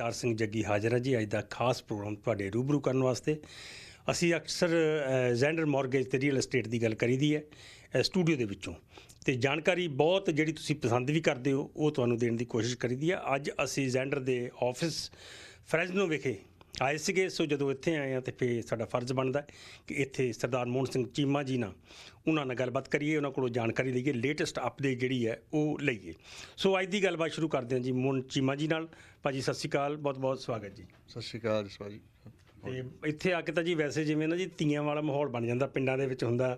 ਅਵਤਾਰ ਸਿੰਘ ਜੱਗੀ ਹਾਜ਼ਰ ਹਾਂ ਜੀ ਅੱਜ ਦਾ ਖਾਸ ਪ੍ਰੋਗਰਾਮ ਤੁਹਾਡੇ ਰੂਬਰੂ ਕਰਨ ਵਾਸਤੇ ਅਸੀਂ ਅਕਸਰ ਜ਼ੈਂਡਰ ਮਾਰਗੇਜ ਤੇ ਰੀਅਲ ਏਸਟੇਟ ਦੀ ਗੱਲ ਕਰੀਦੀ ਹੈ ਸਟੂਡੀਓ ਦੇ ਵਿੱਚੋਂ ਤੇ ਜਾਣਕਾਰੀ ਬਹੁਤ ਜਿਹੜੀ ਤੁਸੀਂ ਪਸੰਦ ਵੀ ਕਰਦੇ ਹੋ ਉਹ ਤੁਹਾਨੂੰ ਦੇਣ ਦੀ ਕੋਸ਼ਿਸ਼ ਕਰੀਦੀ ਹੈ ਅੱਜ ਅਸੀਂ ਜ਼ੈਂਡਰ ਦੇ ਆਫਿਸ ਨੂੰ ਵਿਖੇ ਆਏ ਸੀਗੇ ਸੋ ਜਦੋਂ ਇੱਥੇ ਆਏ ਆ ਤੇ ਫੇ ਸਾਡਾ ਫਰਜ਼ ਬਣਦਾ ਕਿ ਇੱਥੇ ਸਰਦਾਰ ਮੋਹਨ ਸਿੰਘ ਚੀਮਾ ਜੀ ਨਾਲ ਉਹਨਾਂ ਨਾਲ ਗੱਲਬਾਤ ਕਰੀਏ ਉਹਨਾਂ ਕੋਲੋਂ ਜਾਣਕਾਰੀ ਲਈਏ ਲੇਟੈਸਟ ਅਪਡੇਟ ਜਿਹੜੀ ਹੈ ਉਹ ਲਈਏ ਸੋ ਅੱਜ ਦੀ ਗੱਲਬਾਤ ਸ਼ੁਰੂ ਕਰਦੇ ਹਾਂ ਜੀ ਮੋਹਨ ਚੀਮਾ ਜੀ ਨਾਲ ਭਾਜੀ ਸਤਿ ਸ਼੍ਰੀ ਅਕਾਲ ਬਹੁਤ ਬਹੁਤ ਸਵਾਗਤ ਜੀ ਸਤਿ ਸ਼੍ਰੀ ਅਕਾਲ ਜੀ ਤੇ ਇੱਥੇ ਆ ਕੇ ਤਾਂ ਜੀ ਵੈਸੇ ਜਿਵੇਂ ਨਾ ਜੀ ਤੀਆਂ ਵਾਲਾ ਮਾਹੌਲ ਬਣ ਜਾਂਦਾ ਪਿੰਡਾਂ ਦੇ ਵਿੱਚ ਹੁੰਦਾ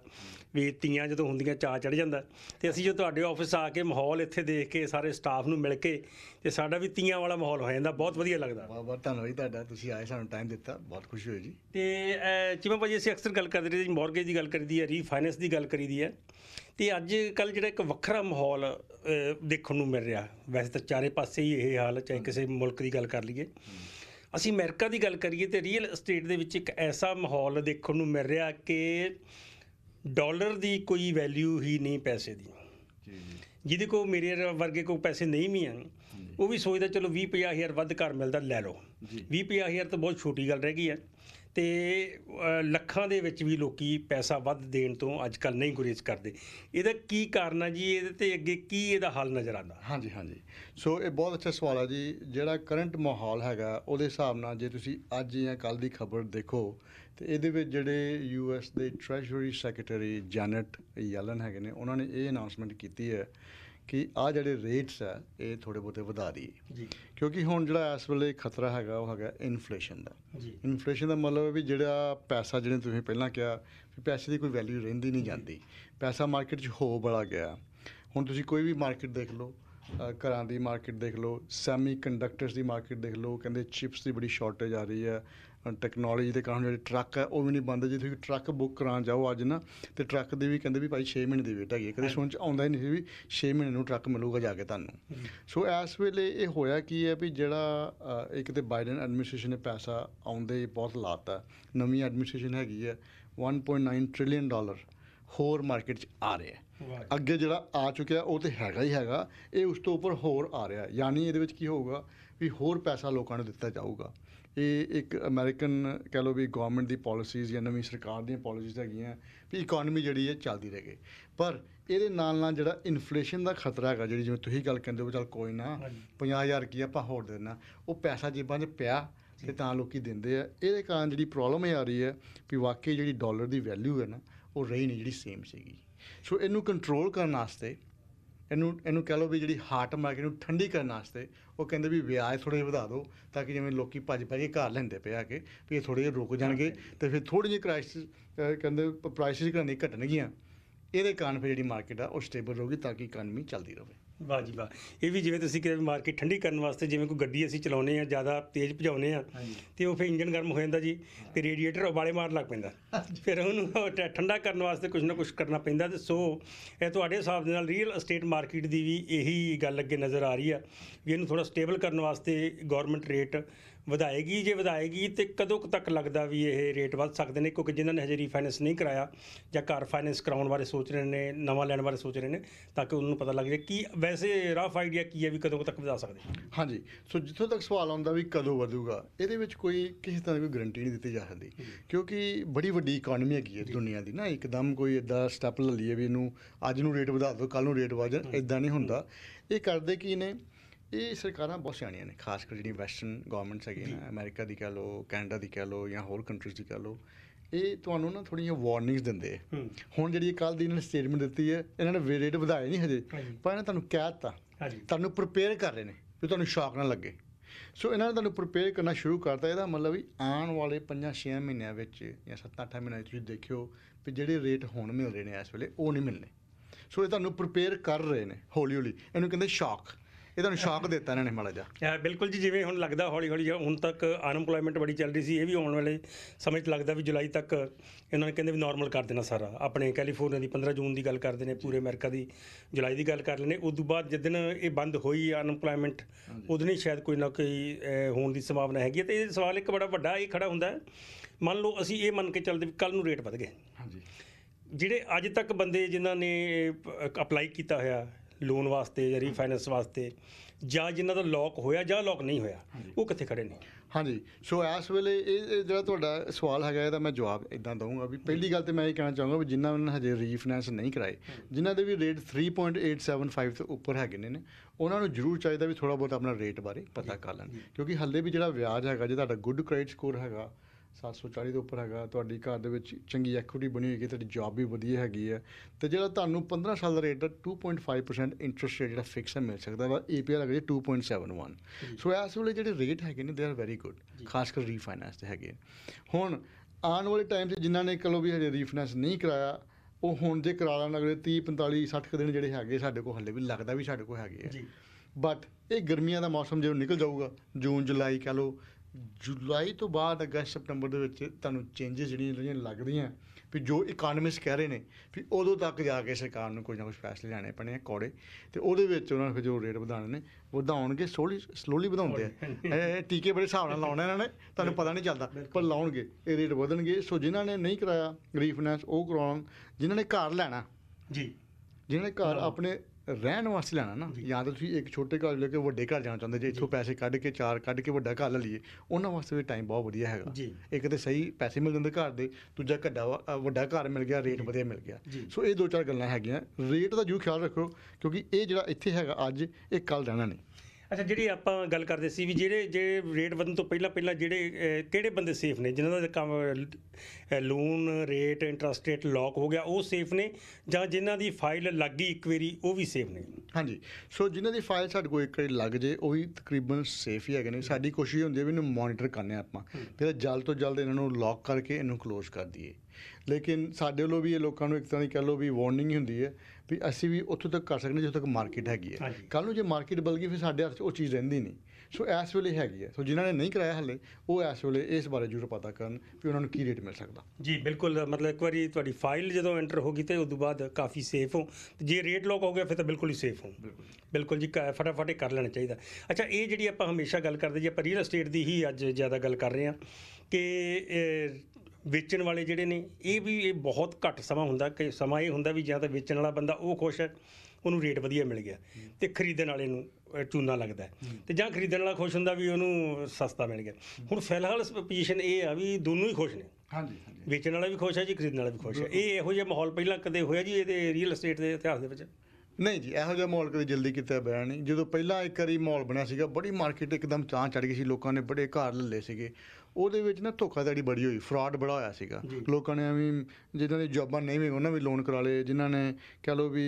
ਵੀ ਤੀਆਂ ਜਦੋਂ ਹੁੰਦੀਆਂ ਚਾਹ ਚੜ ਜਾਂਦਾ ਤੇ ਅਸੀਂ ਜੋ ਤੁਹਾਡੇ ਆਫਿਸ ਆ ਕੇ ਮਾਹੌਲ ਇੱਥੇ ਦੇਖ ਕੇ ਸਾਰੇ ਸਟਾਫ ਨੂੰ ਮਿਲ ਕੇ ਤੇ ਸਾਡਾ ਵੀ ਤੀਆਂ ਵਾਲਾ ਮਾਹੌਲ ਹੋ ਜਾਂਦਾ ਬਹੁਤ ਵਧੀਆ ਲੱਗਦਾ ਬਹੁਤ ਬਹੁਤ ਧੰਨਵਾਦ ਜੀ ਤੁਹਾਡਾ ਤੁਸੀਂ ਆਏ ਸਾਨੂੰ ਟਾਈਮ ਦਿੱਤਾ ਬਹੁਤ ਖੁਸ਼ੀ ਹੋਈ ਜੀ ਤੇ ਜਿਵੇਂ ਭਾਜੀ ਅਸੀਂ ਅਕਸਰ ਗੱਲ ਕਰਦੇ ਰਹੇ ਜੀ ਮਾਰਗੇਜ ਦੀ ਗੱਲ ਕਰੀਦੀ ਹੈ ਰੀਫਾਈਨੈਂਸ ਦੀ ਗੱਲ ਕਰੀਦੀ ਹੈ ਤੇ ਅੱਜ ਕੱਲ ਜਿਹੜਾ ਇੱਕ ਵੱਖਰਾ ਮਾਹੌਲ ਦੇਖਣ ਨੂੰ ਮਿਲ ਰਿਹਾ ਵੈਸੇ ਤਾਂ ਚਾਰੇ ਪਾਸੇ ਹੀ ਇਹ ਹਾਲ ਚਾਹੇ ਕਿਸੇ ਮੁਲਕ ਦੀ ਗੱਲ ਕਰ ਲਈਏ ਅਸੀਂ ਅਮਰੀਕਾ ਦੀ ਗੱਲ ਕਰੀਏ ਤੇ ਰੀਅਲ ਏਸਟੇਟ ਦੇ ਵਿੱਚ ਇੱਕ ਐਸਾ ਮਾਹੌਲ ਦੇਖਣ ਨੂੰ ਮਿਲ ਰਿਹਾ ਕਿ ਡਾਲਰ ਦੀ ਕੋਈ ਵੈਲਿਊ ਹੀ ਨਹੀਂ ਪੈਸੇ ਦੀ ਜੀ ਜੀ ਜਿਹਦੇ ਕੋ ਮੇਰੇ ਵਰਗੇ ਕੋ ਪੈਸੇ ਨਹੀਂ ਵੀ ਹਨ ਉਹ ਵੀ ਸੋਚਦਾ ਚਲੋ 20 50000 ਵੱਧ ਘਰ ਮਿਲਦਾ ਲੈ ਲਓ 20 50000 ਤਾਂ ਬਹੁਤ ਛੋਟੀ ਗੱਲ ਰਹਿ ਗਈ ਹੈ ਤੇ ਲੱਖਾਂ ਦੇ ਵਿੱਚ ਵੀ ਲੋਕੀ ਪੈਸਾ ਵੱਧ ਦੇਣ ਤੋਂ ਅੱਜ ਕੱਲ ਨਹੀਂ ਗੁਰੇਜ਼ ਕਰਦੇ ਇਹਦਾ ਕੀ ਕਾਰਨ ਹੈ ਜੀ ਇਹਦੇ ਤੇ ਅੱਗੇ ਕੀ ਇਹਦਾ ਹੱਲ ਨਜ਼ਰ ਆਉਂਦਾ ਹਾਂਜੀ ਹਾਂਜੀ ਸੋ ਇਹ ਬਹੁਤ ਅੱਛਾ ਸਵਾਲ ਹੈ ਜੀ ਜਿਹੜਾ ਕਰੰਟ ਮਾਹੌਲ ਹੈਗਾ ਉਹਦੇ ਹਿਸਾਬ ਨਾਲ ਜੇ ਤੁਸੀਂ ਅੱਜ ਜਾਂ ਕੱਲ ਦੀ ਖਬਰ ਦੇਖੋ ਤੇ ਇਹਦੇ ਵਿੱਚ ਜਿਹੜੇ ਯੂ ਐਸ ਦੇ ਟ੍ਰੈਜਰੀ ਸੈਕਟਰੀ ਜੈਨਟ ਯੈਲਨ ਹੈਗੇ ਨੇ ਉਹਨਾਂ ਨੇ ਇਹ ਅਨਾਉਂਸਮੈਂਟ ਕੀਤੀ ਹੈ ਕਿ ਆ ਜਿਹੜੇ ਰੇਟਸ ਆ ਇਹ ਥੋੜੇ ਬੋਤੇ ਵਧਾ ਦਈਏ ਜੀ ਕਿਉਂਕਿ ਹੁਣ ਜਿਹੜਾ ਇਸ ਵੇਲੇ ਖਤਰਾ ਹੈਗਾ ਉਹ ਹੈਗਾ ਇਨਫਲੇਸ਼ਨ ਦਾ ਜੀ ਇਨਫਲੇਸ਼ਨ ਦਾ ਮਤਲਬ ਹੈ ਵੀ ਜਿਹੜਾ ਪੈਸਾ ਜਿਹੜੇ ਤੁਸੀਂ ਪਹਿਲਾਂ ਕਿਹਾ ਵੀ ਪੈਸੇ ਦੀ ਕੋਈ ਵੈਲਿਊ ਰਹਿੰਦੀ ਨਹੀਂ ਜਾਂਦੀ ਪੈਸਾ ਮਾਰਕੀਟ 'ਚ ਹੋ ਬੜਾ ਗਿਆ ਹੁਣ ਤੁਸੀਂ ਕੋਈ ਵੀ ਮਾਰਕੀਟ ਦੇਖ ਲਓ ਘਰਾਂ ਦੀ ਮਾਰਕੀਟ ਦੇਖ ਲਓ ਸੈਮੀ ਕੰਡਕਟਰਸ ਦੀ ਮਾਰਕੀਟ ਦੇਖ ਲਓ ਕਹਿੰਦੇ ਚਿਪਸ ਦੀ ਬੜੀ ਸ਼ਾਰਟੇਜ ਆ ਰਹੀ ਹੈ ਟੈਕਨੋਲੋਜੀ ਦੇ ਕਾਰਨ ਜਿਹੜੇ ਟਰੱਕ ਹੈ ਉਹ ਵੀ ਨਹੀਂ ਬੰਦ ਜੇ ਤੁਸੀਂ ਟਰੱਕ ਬੁੱਕ ਕਰਾਉਣ ਜਾਓ ਅੱਜ ਨਾ ਤੇ ਟਰੱਕ ਦੇ ਵੀ ਕਹਿੰਦੇ ਵੀ ਭਾਈ 6 ਮਹੀਨੇ ਦੀ ਵੇਟ ਹੈਗੀ ਕਦੇ ਸੁਣ ਚ ਆਉਂਦਾ ਹੀ ਨਹੀਂ ਸੀ ਵੀ 6 ਮਹੀਨੇ ਨੂੰ ਟਰੱਕ ਮਿਲੂਗਾ ਜਾ ਕੇ ਤੁਹਾਨੂੰ ਸੋ ਇਸ ਵੇਲੇ ਇਹ ਹੋਇਆ ਕੀ ਹੈ ਵੀ ਜਿਹੜਾ ਇੱਕ ਤੇ ਬਾਈਡਨ ਐਡਮਿਨਿਸਟ੍ਰੇਸ਼ਨ ਨੇ ਪੈਸਾ ਆਉਂਦੇ ਹੀ ਬਹੁਤ ਲਾਤਾ ਨਵੀਂ ਐਡਮਿਨਿਸਟ੍ਰੇਸ਼ਨ ਹੈਗੀ ਹੈ 1.9 ਟ੍ਰਿਲੀਅਨ ਡਾਲਰ ਹੋਰ ਮਾਰਕੀਟ 'ਚ ਆ ਰਿਹਾ ਹੈ ਅੱਗੇ ਜਿਹੜਾ ਆ ਚੁੱਕਿਆ ਉਹ ਤੇ ਹੈਗਾ ਹੀ ਹੈਗਾ ਇਹ ਉਸ ਤੋਂ ਉੱਪਰ ਹੋਰ ਆ ਰਿਹਾ ਯਾਨੀ ਇਹਦੇ ਵਿੱਚ ਕੀ ਹੋਊਗਾ ਵੀ ਹੋਰ ਪੈਸਾ ਲੋਕਾਂ ਨੂੰ ਦਿੱਤਾ ਜਾਊਗਾ ਇਹ ਇੱਕ ਅਮਰੀਕਨ ਕਹਿ ਲੋ ਵੀ ਗਵਰਨਮੈਂਟ ਦੀ ਪਾਲਿਸੀਜ਼ ਜਾਂ ਨਵੀਂ ਸਰਕਾਰ ਦੀਆਂ ਪਾਲਿਸੀਜ਼ ਹੈਗੀਆਂ ਵੀ ਇਕਨੋਮੀ ਜਿਹੜੀ ਹੈ ਚੱਲਦੀ ਰਹੇ ਪਰ ਇਹਦੇ ਨਾਲ ਨਾਲ ਜਿਹੜਾ ਇਨਫਲੇਸ਼ਨ ਦਾ ਖਤਰਾ ਹੈਗਾ ਜਿਹੜੀ ਜਿਵੇਂ ਤੁਸੀਂ ਗੱਲ ਕਹਿੰਦੇ ਹੋ ਚਲ ਕੋਈ ਨਾ 50000 ਕੀ ਆਪਾਂ ਹੋਰ ਦੇਣਾ ਉਹ ਪੈਸਾ ਜੇਬਾਂ 'ਚ ਪਿਆ ਤੇ ਤਾਂ ਲੋਕੀ ਦਿੰਦੇ ਆ ਇਹਦੇ ਕਾਰਨ ਜਿਹੜੀ ਪ੍ਰੋਬਲਮ ਆ ਰਹੀ ਹੈ ਵੀ ਵਾਕਈ ਜਿਹੜੀ ਡਾਲਰ ਦੀ ਵੈਲਿਊ ਹੈ ਨਾ ਉਹ ਰਹੀ ਨਹੀਂ ਜਿਹੜੀ ਸੇਮ ਸੀਗੀ ਸੋ ਇਹਨੂੰ ਕੰਟਰੋਲ ਕਰਨ ਵਾਸਤੇ ਇਹਨੂੰ ਇਹਨੂੰ ਕਹ ਲਓ ਵੀ ਜਿਹੜੀ ਹਾਰਟ ਮਾਰਕੀਟ ਨੂੰ ਠੰਡੀ ਕਰਨ ਵਾਸਤੇ ਉਹ ਕਹਿੰਦੇ ਵੀ ਵਿਆਜ ਥੋੜੇ ਜਿਹਾ ਵਧਾ ਦਿਓ ਤਾਂ ਕਿ ਜਿਵੇਂ ਲੋਕੀ ਭੱਜ ਭੱਜ ਕੇ ਘਰ ਲੈਂਦੇ ਪਿਆ ਕੇ ਵੀ ਇਹ ਥੋੜੇ ਜਿਹਾ ਰੁਕ ਜਾਣਗੇ ਤੇ ਫਿਰ ਥੋੜੀ ਜਿਹੀ ਕ੍ਰਾਈਸਿਸ ਕਹਿੰਦੇ ਪ੍ਰਾਈਸਿਸ ਕਰਨੀ ਘਟਣਗੀਆਂ ਇਹਦੇ ਕਾਰਨ ਫਿਰ ਜਿਹੜੀ ਮਾਰਕੀਟ ਆ ਉਹ ਸਟੇਬਲ ਰਹੂਗੀ ਤਾਂ ਕਿ ਇਕਨੋਮੀ ਚੱਲਦੀ ਰਹੇ ਵਾਹ ਜੀ ਵਾਹ ਇਹ ਵੀ ਜਿਵੇਂ ਤੁਸੀਂ ਕਿਹਾ ਵੀ ਮਾਰਕੀਟ ਠੰਡੀ ਕਰਨ ਵਾਸਤੇ ਜਿਵੇਂ ਕੋਈ ਗੱਡੀ ਅਸੀਂ ਚਲਾਉਨੇ ਆ ਜ਼ਿਆਦਾ ਤੇਜ਼ ਭਜਾਉਨੇ ਆ ਤੇ ਉਹ ਫਿਰ ਇੰਜਨ ਗਰਮ ਹੋ ਜਾਂਦਾ ਜੀ ਤੇ ਰੇਡੀਏਟਰ ਉਬਾਲੇ ਮਾਰਨ ਲੱਗ ਪੈਂਦਾ ਫਿਰ ਉਹਨੂੰ ਠੰਡਾ ਕਰਨ ਵਾਸਤੇ ਕੁਝ ਨਾ ਕੁਝ ਕਰਨਾ ਪੈਂਦਾ ਤੇ ਸੋ ਇਹ ਤੁਹਾਡੇ ਹਿਸਾਬ ਦੇ ਨਾਲ ਰੀਅਲ ਅਸਟੇਟ ਮਾਰਕੀਟ ਦੀ ਵੀ ਇਹੀ ਗੱਲ ਅੱਗੇ ਨਜ਼ਰ ਆ ਰਹੀ ਆ ਵੀ ਇਹਨੂੰ ਥੋੜਾ ਸਟੇਬਲ ਕਰਨ ਵਾਸਤੇ ਗਵਰਨਮੈਂਟ ਰੇਟ ਵਧਾਏਗੀ ਜੇ ਵਧਾਏਗੀ ਤੇ ਕਦੋਂ ਤੱਕ ਲੱਗਦਾ ਵੀ ਇਹ ਰੇਟ ਵੱਧ ਸਕਦੇ ਨੇ ਕਿਉਂਕਿ ਜਿਨ੍ਹਾਂ ਨੇ ਹਜੇ ਰੀਫਾਈਨੈਂਸ ਨਹੀਂ ਕਰਾਇਆ ਜਾਂ ਘਰ ਫਾਈਨੈਂਸ ਕਰਾਉਣ ਬਾਰੇ ਸੋਚ ਰਹੇ ਨੇ ਨਵਾਂ ਲੈਣ ਬਾਰੇ ਸੋਚ ਰਹੇ ਨੇ ਤਾਂ ਕਿ ਉਹਨਾਂ ਨੂੰ ਪਤਾ ਲੱਗ ਜਾਏ ਕਿ ਵੈਸੇ ਰਫ ਆਈਡੀਆ ਕੀ ਹੈ ਵੀ ਕਦੋਂ ਤੱਕ ਵਧਾ ਸਕਦੇ ਹਾਂਜੀ ਸੋ ਜਿੱਥੋਂ ਤੱਕ ਸਵਾਲ ਆਉਂਦਾ ਵੀ ਕਦੋਂ ਵਧੂਗਾ ਇਹਦੇ ਵਿੱਚ ਕੋਈ ਕਿਸੇ ਤਰ੍ਹਾਂ ਦੀ ਕੋਈ ਗਰੰਟੀ ਨਹੀਂ ਦਿੱਤੀ ਜਾ ਸਕਦੀ ਕਿਉਂਕਿ ਬੜੀ ਵੱਡੀ ਇਕਨੋਮੀ ਹੈਗੀ ਹੈ ਦੁਨੀਆ ਦੀ ਨਾ ਇੱਕਦਮ ਕੋਈ ਇਦਾਂ ਸਟੈਪ ਲੈ ਲਈਏ ਵੀ ਇਹਨੂੰ ਅੱਜ ਨੂੰ ਰੇਟ ਵਧਾ ਦਿਓ ਕੱਲ ਨੂੰ ਰੇਟ ਵਧਾ ਇਦਾਂ ਨਹੀਂ ਹੁੰਦਾ ਇਹ ਕਰਦੇ ਕੀ ਨੇ ਇਹ ਸਰਕਾਰਾਂ ਬਹੁਤ ਸਿਆਣੀਆਂ ਨੇ ਖਾਸ ਕਰ ਜਿਹੜੀ ਵੈਸਟਰਨ ਗਵਰਨਮੈਂਟਸ ਹੈਗੇ ਨਾ ਅਮਰੀਕਾ ਦੀ ਕਹ ਲੋ ਕੈਨੇਡਾ ਦੀ ਕਹ ਲੋ ਜਾਂ ਹੋਰ ਕੰਟਰੀਜ਼ ਦੀ ਕਹ ਲੋ ਇਹ ਤੁਹਾਨੂੰ ਨਾ ਥੋੜੀਆਂ ਵਾਰਨਿੰਗਸ ਦਿੰਦੇ ਆ ਹੁਣ ਜਿਹੜੀ ਕੱਲ ਦੀ ਇਹਨਾਂ ਨੇ ਸਟੇਟਮੈਂਟ ਦਿੱਤੀ ਹੈ ਇਹਨਾਂ ਨੇ ਰੇਟ ਵਧਾਏ ਨਹੀਂ ਹਜੇ ਪਰ ਇਹਨਾਂ ਤੁਹਾਨੂੰ ਕਹਿ ਦਿੱਤਾ ਤੁਹਾਨੂੰ ਪ੍ਰਪੇਅਰ ਕਰ ਰਹੇ ਨੇ ਵੀ ਤੁਹਾਨੂੰ ਸ਼ੌਕ ਨਾ ਲੱਗੇ ਸੋ ਇਹਨਾਂ ਨੇ ਤੁਹਾਨੂੰ ਪ੍ਰਪੇਅਰ ਕਰਨਾ ਸ਼ੁਰੂ ਕਰਤਾ ਇਹਦਾ ਮਤਲਬ ਵੀ ਆਉਣ ਵਾਲੇ 5-6 ਮਹੀਨਿਆਂ ਵਿੱਚ ਜਾਂ 7-8 ਮਹੀਨਿਆਂ ਵਿੱਚ ਤੁਸੀਂ ਦੇਖਿਓ ਵੀ ਜਿਹੜੇ ਰੇਟ ਹੁਣ ਮਿਲ ਰਹੇ ਨੇ ਇਸ ਵੇਲੇ ਉਹ ਨਹੀਂ ਮਿਲਨੇ ਸੋ ਇਹ ਤੁਹਾਨੂੰ ਪ੍ਰਪੇਅਰ ਕਰ ਰਹੇ ਨੇ ਹੌਲੀ ਹੌਲੀ ਇਹਨੂੰ ਕਹਿੰਦੇ ਸ਼ੌਕ ਇਹ ਤੁਹਾਨੂੰ ਸ਼ੌਕ ਦਿੱਤਾ ਇਹਨਾਂ ਨੇ ਮਾੜਾ ਜਿਹਾ ਬਿਲਕੁਲ ਜੀ ਜਿਵੇਂ ਹੁਣ ਲੱਗਦਾ ਹੌਲੀ ਹੌਲੀ ਹੁਣ ਤੱਕ ਅਨਪਲੋਇਮੈਂਟ ਬੜੀ ਚੱਲ ਰਹੀ ਸੀ ਇਹ ਵੀ ਆਉਣ ਵਾਲੇ ਸਮੇਂ 'ਚ ਲੱਗਦਾ ਵੀ ਜੁਲਾਈ ਤੱਕ ਇਹਨਾਂ ਨੇ ਕਹਿੰਦੇ ਵੀ ਨਾਰਮਲ ਕਰ ਦੇਣਾ ਸਾਰਾ ਆਪਣੇ ਕੈਲੀਫੋਰਨੀਆ ਦੀ 15 ਜੂਨ ਦੀ ਗੱਲ ਕਰਦੇ ਨੇ ਪੂਰੇ ਅਮਰੀਕਾ ਦੀ ਜੁਲਾਈ ਦੀ ਗੱਲ ਕਰ ਲੈਨੇ ਉਸ ਤੋਂ ਬਾਅਦ ਜਦੋਂ ਇਹ ਬੰਦ ਹੋਈ ਅਨਪਲੋਇਮੈਂਟ ਉਦੋਂ ਹੀ ਸ਼ਾਇਦ ਕੋਈ ਨਾ ਕੋਈ ਹੋਣ ਦੀ ਸੰਭਾਵਨਾ ਹੈਗੀ ਤੇ ਇਹ ਸਵਾਲ ਇੱਕ ਬੜਾ ਵੱਡਾ ਇਹ ਖੜਾ ਹੁੰਦਾ ਮੰਨ ਲਓ ਅਸੀਂ ਇਹ ਮੰਨ ਕੇ ਚੱਲਦੇ ਵੀ ਕੱਲ ਨੂੰ ਰੇਟ ਵਧ ਗਏ ਹਾਂਜੀ ਜਿਹੜੇ ਅੱਜ ਤੱਕ ਬੰਦੇ ਜਿਨ੍ਹਾਂ ਨੇ ਅਪਲਾਈ ਕੀਤਾ ਹੋਇਆ ਲੋਨ ਵਾਸਤੇ ਜਾਂ ਰੀਫਾਈਨੈਂਸ ਵਾਸਤੇ ਜਾਂ ਜਿਨ੍ਹਾਂ ਦਾ ਲੋਕ ਹੋਇਆ ਜਾਂ ਲੋਕ ਨਹੀਂ ਹੋਇਆ ਉਹ ਕਿੱਥੇ ਖੜੇ ਨੇ ਹਾਂਜੀ ਸੋ ਇਸ ਵੇਲੇ ਇਹ ਜਿਹੜਾ ਤੁਹਾਡਾ ਸਵਾਲ ਹੈਗਾ ਇਹਦਾ ਮੈਂ ਜਵਾਬ ਇਦਾਂ ਦਊਂਗਾ ਵੀ ਪਹਿਲੀ ਗੱਲ ਤੇ ਮੈਂ ਇਹ ਕਹਿਣਾ ਚਾਹੁੰਗਾ ਵੀ ਜਿਨ੍ਹਾਂ ਨੇ ਹਜੇ ਰੀਫਾਈਨੈਂਸ ਨਹੀਂ ਕਰਾਏ ਜਿਨ੍ਹਾਂ ਦੇ ਵੀ ਰੇਟ 3.875 ਤੋਂ ਉੱਪਰ ਹੈਗੇ ਨੇ ਉਹਨਾਂ ਨੂੰ ਜ਼ਰੂਰ ਚਾਹੀਦਾ ਵੀ ਥੋੜਾ ਬਹੁਤ ਆਪਣਾ ਰੇਟ ਬਾਰੇ ਪਤਾ ਕਰ ਲੈਣ ਕਿਉਂਕਿ ਹੱਲੇ ਵੀ ਜਿਹੜਾ ਵਿਆਜ ਹੈਗਾ ਜੇ ਤੁਹਾਡਾ ਗੁੱਡ ਕ੍ਰੈਡਿਟ ਸਕੋਰ ਹੈਗਾ 740 ਤੋਂ ਉੱਪਰ ਹੈਗਾ ਤੁਹਾਡੀ ਘਰ ਦੇ ਵਿੱਚ ਚੰਗੀ ਐਕੁਇਟੀ ਬਣੀ ਹੋਈ ਹੈ ਤੁਹਾਡੀ ਜੌਬ ਵੀ ਵਧੀਆ ਹੈਗੀ ਹੈ ਤੇ ਜਿਹੜਾ ਤੁਹਾਨੂੰ 15 ਸਾਲ ਦਾ ਰੇਟ 2.5% ਇੰਟਰਸਟ ਰੇਟ ਜਿਹੜਾ ਫਿਕਸ ਹੈ ਮਿਲ ਸਕਦਾ ਵਾ ਏਪੀਆਰ ਹੈਗਾ ਜੀ 2.71 ਸੋ ਐਸ ਵੇਲੇ ਜਿਹੜੇ ਰੇਟ ਹੈਗੇ ਨੇ ਦੇ ਆਰ ਵੈਰੀ ਗੁੱਡ ਖਾਸ ਕਰ ਰੀਫਾਈਨਾਂਸ ਦੇ ਹੈਗੇ ਹੁਣ ਆਉਣ ਵਾਲੇ ਟਾਈਮ 'ਚ ਜਿਨ੍ਹਾਂ ਨੇ ਕਲੋ ਵੀ ਹਜੇ ਰੀਫਾਈਨਾਂਸ ਨਹੀਂ ਕਰਾਇਆ ਉਹ ਹੁਣ ਜੇ ਕਰਾ ਲੈਣ ਅਗਲੇ 30 45 60 ਦਿਨ ਜਿਹੜੇ ਹੈਗੇ ਸਾਡੇ ਕੋਲ ਹੱਲੇ ਵੀ ਲੱਗਦਾ ਵੀ ਸਾਡੇ ਕੋਲ ਹੈਗੇ ਆ ਜੀ ਬਟ ਇਹ ਗਰਮੀਆਂ ਦਾ ਮੌਸਮ ਜਦੋਂ ਨਿਕਲ ਜਾਊਗਾ ਜੂਨ ਜੁਲਾਈ ਕਹ ਲੋ ਜੁਲਾਈ ਤੋਂ ਬਾਅਦ ਅਗਸਤ ਸਤੰਬਰ ਦੇ ਵਿੱਚ ਤੁਹਾਨੂੰ ਚੇਂਜਸ ਜਿਹੜੀਆਂ ਜਿਹੜੀਆਂ ਲੱਗਦੀਆਂ ਵੀ ਜੋ ਇਕਨੋਮਿਸਟ ਕਹਿ ਰਹੇ ਨੇ ਵੀ ਉਦੋਂ ਤੱਕ ਜਾ ਕੇ ਸਰਕਾਰ ਨੂੰ ਕੋਈ ਨਾ ਕੋਈ ਫੈਸਲੇ ਲੈਣੇ ਪੈਣੇ ਆ ਕੋੜੇ ਤੇ ਉਹਦੇ ਵਿੱਚ ਉਹਨਾਂ ਨੇ ਜੋ ਰੇਟ ਵਧਾਣੇ ਨੇ ਵਧਾਉਣਗੇ ਸਲੋਲੀ ਸਲੋਲੀ ਵਧਾਉਂਦੇ ਆ ਇਹ ਟੀਕੇ ਬੜੇ ਹਿਸਾਬ ਨਾਲ ਲਾਉਣੇ ਇਹਨਾਂ ਨੇ ਤੁਹਾਨੂੰ ਪਤਾ ਨਹੀਂ ਚੱਲਦਾ ਪਰ ਲਾਉਣਗੇ ਇਹ ਰੇਟ ਵਧਣਗੇ ਸੋ ਜਿਨ੍ਹਾਂ ਨੇ ਨਹੀਂ ਕਰਾਇਆ ਰੀਫਾਈਨਾਂਸ ਉਹ ਕਰਾਉਣ ਜਿਨ੍ਹਾਂ ਨੇ ਘਰ ਲੈਣਾ ਜੀ ਜਿਨ੍ਹਾਂ ਨੇ ਘਰ ਆਪਣੇ ਰਹਿਣ ਵਾਸਤੇ ਲੈਣਾ ਨਾ ਜਾਂ ਤਾਂ ਤੁਸੀਂ ਇੱਕ ਛੋਟੇ ਘਰ ਲੈ ਕੇ ਵੱਡੇ ਘਰ ਜਾਣਾ ਚਾਹੁੰਦੇ ਜੇ ਇੱਥੋਂ ਪੈਸੇ ਕੱਢ ਕੇ ਚਾਰ ਕੱਢ ਕੇ ਵੱਡਾ ਘਰ ਲੈ ਲਈਏ ਉਹਨਾਂ ਵਾਸਤੇ ਵੀ ਟਾਈਮ ਬਹੁਤ ਵਧੀਆ ਹੈਗਾ ਇੱਕ ਤੇ ਸਹੀ ਪੈਸੇ ਮਿਲ ਜਾਂਦੇ ਘਰ ਦੇ ਦੂਜਾ ਘੱਡਾ ਵੱਡਾ ਘਰ ਮਿਲ ਗਿਆ ਰੇਟ ਵਧੀਆ ਮਿਲ ਗਿਆ ਸੋ ਇਹ ਦੋ ਚਾਰ ਗੱਲਾਂ ਹੈਗੀਆਂ ਰੇਟ ਦਾ ਜੂ ਖਿਆਲ ਰੱਖੋ ਕਿਉਂਕਿ ਇਹ ਜਿਹੜਾ ਇੱਥੇ ਹੈਗਾ ਅੱਜ ਇਹ ਕੱਲ ਰਹਿਣਾ ਨਹੀਂ ਅੱਛਾ ਜਿਹੜੀ ਆਪਾਂ ਗੱਲ ਕਰਦੇ ਸੀ ਵੀ ਜਿਹੜੇ ਜੇ ਰੇਟ ਵਧਣ ਤੋਂ ਪਹਿਲਾਂ ਪਹਿਲਾਂ ਜਿਹੜੇ ਕਿਹੜੇ ਬੰਦੇ ਸੇਫ ਨੇ ਜਿਨ੍ਹਾਂ ਦਾ ਕੰਮ loan rate interest rate lock ਹੋ ਗਿਆ ਉਹ ਸੇਫ ਨੇ ਜਾਂ ਜਿਨ੍ਹਾਂ ਦੀ ਫਾਈਲ ਲੱਗ ਗਈ ਇੱਕ ਵਾਰੀ ਉਹ ਵੀ ਸੇਫ ਨੇ ਹਾਂਜੀ ਸੋ ਜਿਨ੍ਹਾਂ ਦੀ ਫਾਈਲ ਸਾਡੇ ਕੋਲ ਇੱਕ ਵਾਰੀ ਲੱਗ ਜੇ ਉਹ ਵੀ ਤਕਰੀਬਨ ਸੇਫ ਹੀ ਹੈਗੇ ਨੇ ਸਾਡੀ ਕੋਸ਼ਿਸ਼ ਹੁੰਦੀ ਹੈ ਵੀ ਇਹਨੂੰ ਮੋਨੀਟਰ ਕਰਨੇ ਆਪਾਂ ਫਿਰ ਜਲਦ ਤੋਂ ਜਲਦ ਇਹਨਾਂ ਨੂੰ ਲੌਕ ਕਰਕੇ ਇਹਨੂੰ ਕਲੋਜ਼ ਕਰ ਦਈਏ ਲੇਕਿਨ ਸਾਡੇ ਵੱਲੋਂ ਵੀ ਇਹ ਲੋਕਾਂ ਨੂੰ ਇੱਕ ਤਰ੍ਹਾਂ ਦੀ ਕਹਿ ਲਓ ਵੀ ਵਾਰਨਿੰਗ ਹੀ ਹੁੰਦੀ ਹੈ ਵੀ ਅਸੀਂ ਵੀ ਉੱਥੋਂ ਤੱਕ ਕਰ ਸਕਦੇ ਜਿੱਥੋਂ ਤੱਕ ਮਾਰਕੀਟ ਹੈਗੀ ਹੈ ਕੱਲ ਨੂੰ ਜੇ ਮਾਰਕੀਟ ਬਲ ਗਈ ਫਿਰ ਸਾਡੇ ਹੱਥ 'ਚ ਉਹ ਚੀਜ਼ ਰਹਿੰਦੀ ਨਹੀਂ ਸੋ ਇਸ ਵੇਲੇ ਹੈਗੀ ਹੈ ਸੋ ਜਿਨ੍ਹਾਂ ਨੇ ਨਹੀਂ ਕਰਾਇਆ ਹਲੇ ਉਹ ਇਸ ਵੇਲੇ ਇਸ ਬਾਰੇ ਜ਼ਰੂਰ ਪਤਾ ਕਰਨ ਵੀ ਉਹਨਾਂ ਨੂੰ ਕੀ ਰੇਟ ਮਿਲ ਸਕਦਾ ਜੀ ਬਿਲਕੁਲ ਮਤਲਬ ਇੱਕ ਵਾਰੀ ਤੁਹਾਡੀ ਫਾਈਲ ਜਦੋਂ ਐਂਟਰ ਹੋ ਗਈ ਤੇ ਉਸ ਤੋਂ ਬਾਅਦ ਕਾਫੀ ਸੇਫ ਹੋ ਤੇ ਜੇ ਰੇਟ ਲੋਕ ਹੋ ਗਿਆ ਫਿਰ ਤਾਂ ਬਿਲਕੁਲ ਹੀ ਸੇਫ ਹੋ ਬਿਲਕੁਲ ਜੀ ਫਟਾਫਟ ਕਰ ਲੈਣਾ ਚਾਹੀਦਾ ਅੱਛਾ ਇਹ ਜਿਹੜੀ ਆਪਾਂ ਹਮੇਸ਼ਾ ਗੱਲ ਕਰਦੇ ਜੇ ਆਪਾਂ ਰੀਅਲ ਏਸਟੇਟ ਦੀ ਹੀ ਅੱਜ ਜ਼ਿਆਦਾ ਗੱਲ ਕਰ ਰਹੇ ਆ ਕਿ ਵੇਚਣ ਵਾਲੇ ਜਿਹੜੇ ਨੇ ਇਹ ਵੀ ਇਹ ਬਹੁਤ ਘੱਟ ਸਮਾਂ ਹੁੰਦਾ ਕਿ ਸਮਾਂ ਇਹ ਹੁੰਦਾ ਵੀ ਜਾਂ ਤਾਂ ਵੇਚਣ ਵਾਲਾ ਬੰਦਾ ਉਹ ਖੁਸ਼ ਹੈ ਉਹਨੂੰ ਰੇਟ ਵਧੀਆ ਮਿਲ ਗਿਆ ਤੇ ਖਰੀਦਣ ਵਾਲੇ ਨੂੰ ਚੂਨਾ ਲੱਗਦਾ ਤੇ ਜਾਂ ਖਰੀਦਣ ਵਾਲਾ ਖੁਸ਼ ਹੁੰਦਾ ਵੀ ਉਹਨੂੰ ਸਸਤਾ ਮਿਲ ਗਿਆ ਹੁਣ ਫਿਲਹਾਲ ਪੋਜੀਸ਼ਨ ਇਹ ਆ ਵੀ ਦੋਨੋਂ ਹੀ ਖੁਸ਼ ਨੇ ਹਾਂਜੀ ਵੇਚਣ ਵਾਲਾ ਵੀ ਖੁਸ਼ ਹੈ ਜੀ ਖਰੀਦਣ ਵਾਲਾ ਵੀ ਖੁਸ਼ ਹੈ ਇਹ ਇਹੋ ਜਿਹਾ ਮਾਹੌਲ ਪਹਿਲਾਂ ਕਦੇ ਹੋਇਆ ਜੀ ਇਹਦੇ ਰੀਅਲ ਏਸਟੇਟ ਦੇ ਇਤਿਹਾਸ ਦੇ ਵਿੱਚ ਨਹੀਂ ਜੀ ਇਹੋ ਜਿਹਾ ਮਾਹੌਲ ਕਦੇ ਜਲਦੀ ਕਿਤੇ ਬਿਆ ਨਹੀਂ ਜਦੋਂ ਪਹਿਲਾਂ ਇੱਕ ਵਾਰੀ ਮਾਹੌਲ ਬਣਿਆ ਸੀਗਾ ਬੜੀ ਮਾਰਕੀਟ ਇੱਕਦਮ ਚਾਂ ਚੜ ਗਈ ਸੀ ਲੋਕਾਂ ਨੇ ਬੜੇ ਘਰ ਲੱਲੇ ਸੀਗੇ ਉਹਦੇ ਵਿੱਚ ਨਾ ਧੋਖਾਧੜੀ ਬੜੀ ਹੋਈ ਫਰਾਡ ਬੜਾ ਹੋਇਆ ਸੀਗਾ ਲੋਕਾਂ ਨੇ ਐਵੇਂ ਜਿਨ੍ਹਾਂ ਦੇ ਜੌਬਾਂ ਨਹੀਂ ਵੀ ਉਹਨਾਂ ਵੀ ਲੋਨ ਕਰਾ ਲਏ ਜਿਨ੍ਹਾਂ ਨੇ ਕਹ ਲੋ ਵੀ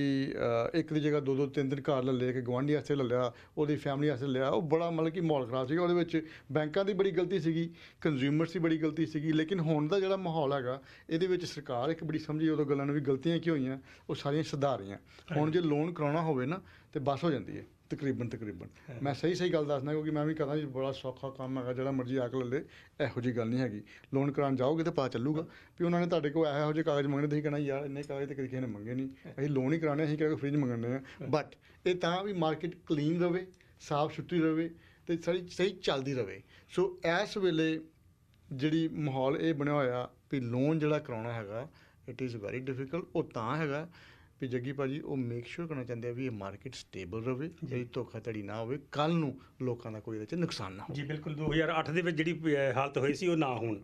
ਇੱਕ ਦੀ ਜਗ੍ਹਾ ਦੋ ਦੋ ਤਿੰਨ ਤਿੰਨ ਘਰ ਲੈ ਕੇ ਗਵਾਂਢੀ ਆਸੇ ਲੈ ਲਿਆ ਉਹਦੀ ਫੈਮਿਲੀ ਲੈ ਲਿਆ ਉਹ ਬੜਾ ਮਤਲਬ ਕਿ ਮਾਹੌਲ ਖਰਾਬ ਸੀਗਾ ਉਹਦੇ ਵਿੱਚ ਬੈਂਕਾਂ ਦੀ ਬੜੀ ਗਲਤੀ ਸੀਗੀ ਕੰਜ਼ਿਊਮਰਸ ਦੀ ਬੜੀ ਗਲਤੀ ਸੀਗੀ ਲੇਕਿਨ ਹੁਣ ਦਾ ਜਿਹੜਾ ਮਾਹੌਲ ਹੈਗਾ ਇਹਦੇ ਵਿੱਚ ਸਰਕਾਰ ਇੱਕ ਬੜੀ ਸਮਝੀ ਉਹਦੋਂ ਗੱਲਾਂ ਨੂੰ ਵੀ ਗਲਤੀਆਂ ਕੀ ਹੋਈਆਂ ਉਹ ਸਾਰੀਆਂ ਸੁਧਾਰੀਆਂ ਹੁਣ ਜੇ ਲੋਨ ਕਰਾਉਣਾ ਹੋਵੇ ਨਾ ਤੇ ਬਸ ਹੋ ਜਾਂਦੀ ਹੈ ਤਕਰੀਬਨ ਤਕਰੀਬਨ ਮੈਂ ਸਹੀ ਸਹੀ ਗੱਲ ਦੱਸਦਾ ਕਿਉਂਕਿ ਮੈਂ ਵੀ ਕਹਾਂ ਜੀ ਬੜਾ ਸੌਖਾ ਕੰਮ ਹੈਗਾ ਜਿਹੜਾ ਮਰਜ਼ੀ ਆਕ ਲੈ ਲੈ ਇਹੋ ਜੀ ਗੱਲ ਨਹੀਂ ਹੈਗੀ ਲੋਨ ਕਰਾਉਣ ਜਾਓਗੇ ਤਾਂ ਪਾ ਚੱਲੂਗਾ ਵੀ ਉਹਨਾਂ ਨੇ ਤੁਹਾਡੇ ਕੋਲ ਇਹੋ ਜਿਹੇ ਕਾਗਜ਼ ਮੰਗਣੇ ਤੁਸੀਂ ਕਹਣਾ ਯਾਰ ਇੰਨੇ ਕਾਗਜ਼ ਤੇ ਕਿਸੇ ਨੇ ਮੰਗੇ ਨਹੀਂ ਅਸੀਂ ਲੋਨ ਹੀ ਕਰਾਣੇ ਅਸੀਂ ਕਿਹਾ ਫ੍ਰਿਜ ਮੰਗਣੇ ਆ ਬਟ ਇਹ ਤਾਂ ਵੀ ਮਾਰਕੀਟ ਕਲੀਨ ਰਵੇ ਸਾਫ਼ ਸੁਥਰੀ ਰਵੇ ਤੇ ਸਹੀ ਸਹੀ ਚੱਲਦੀ ਰਵੇ ਸੋ ਇਸ ਵੇਲੇ ਜਿਹੜੀ ਮਾਹੌਲ ਇਹ ਬਣਿਆ ਹੋਇਆ ਵੀ ਲੋਨ ਜਿਹੜਾ ਕਰਾਉਣਾ ਹੈਗਾ ਇਟ ਇਜ਼ ਵੈਰੀ ਡਿਫਿਕਲਟ ਉਹ ਤਾਂ ਹੈਗਾ ਵੀ ਜੱਗੀ ਭਾਜੀ ਉਹ ਮੇਕ ਸ਼ੋਰ ਕਰਨਾ ਚਾਹੁੰਦੇ ਆ ਵੀ ਇਹ ਮਾਰਕੀਟ ਸਟੇਬਲ ਰਵੇ ਜਿਹੜੀ ਧੋਖਾਧੜੀ ਨਾ ਹੋਵੇ ਕੱਲ ਨੂੰ ਲੋਕਾਂ ਦਾ ਕੋਈ ਇਹਦੇ 'ਚ ਨੁਕਸਾਨ ਨਾ ਹੋਵੇ ਜੀ ਬਿਲਕੁਲ 2008 ਦੇ ਵਿੱਚ ਜਿਹੜੀ ਹਾਲਤ ਹੋਈ ਸੀ ਉਹ ਨਾ ਹੋਣ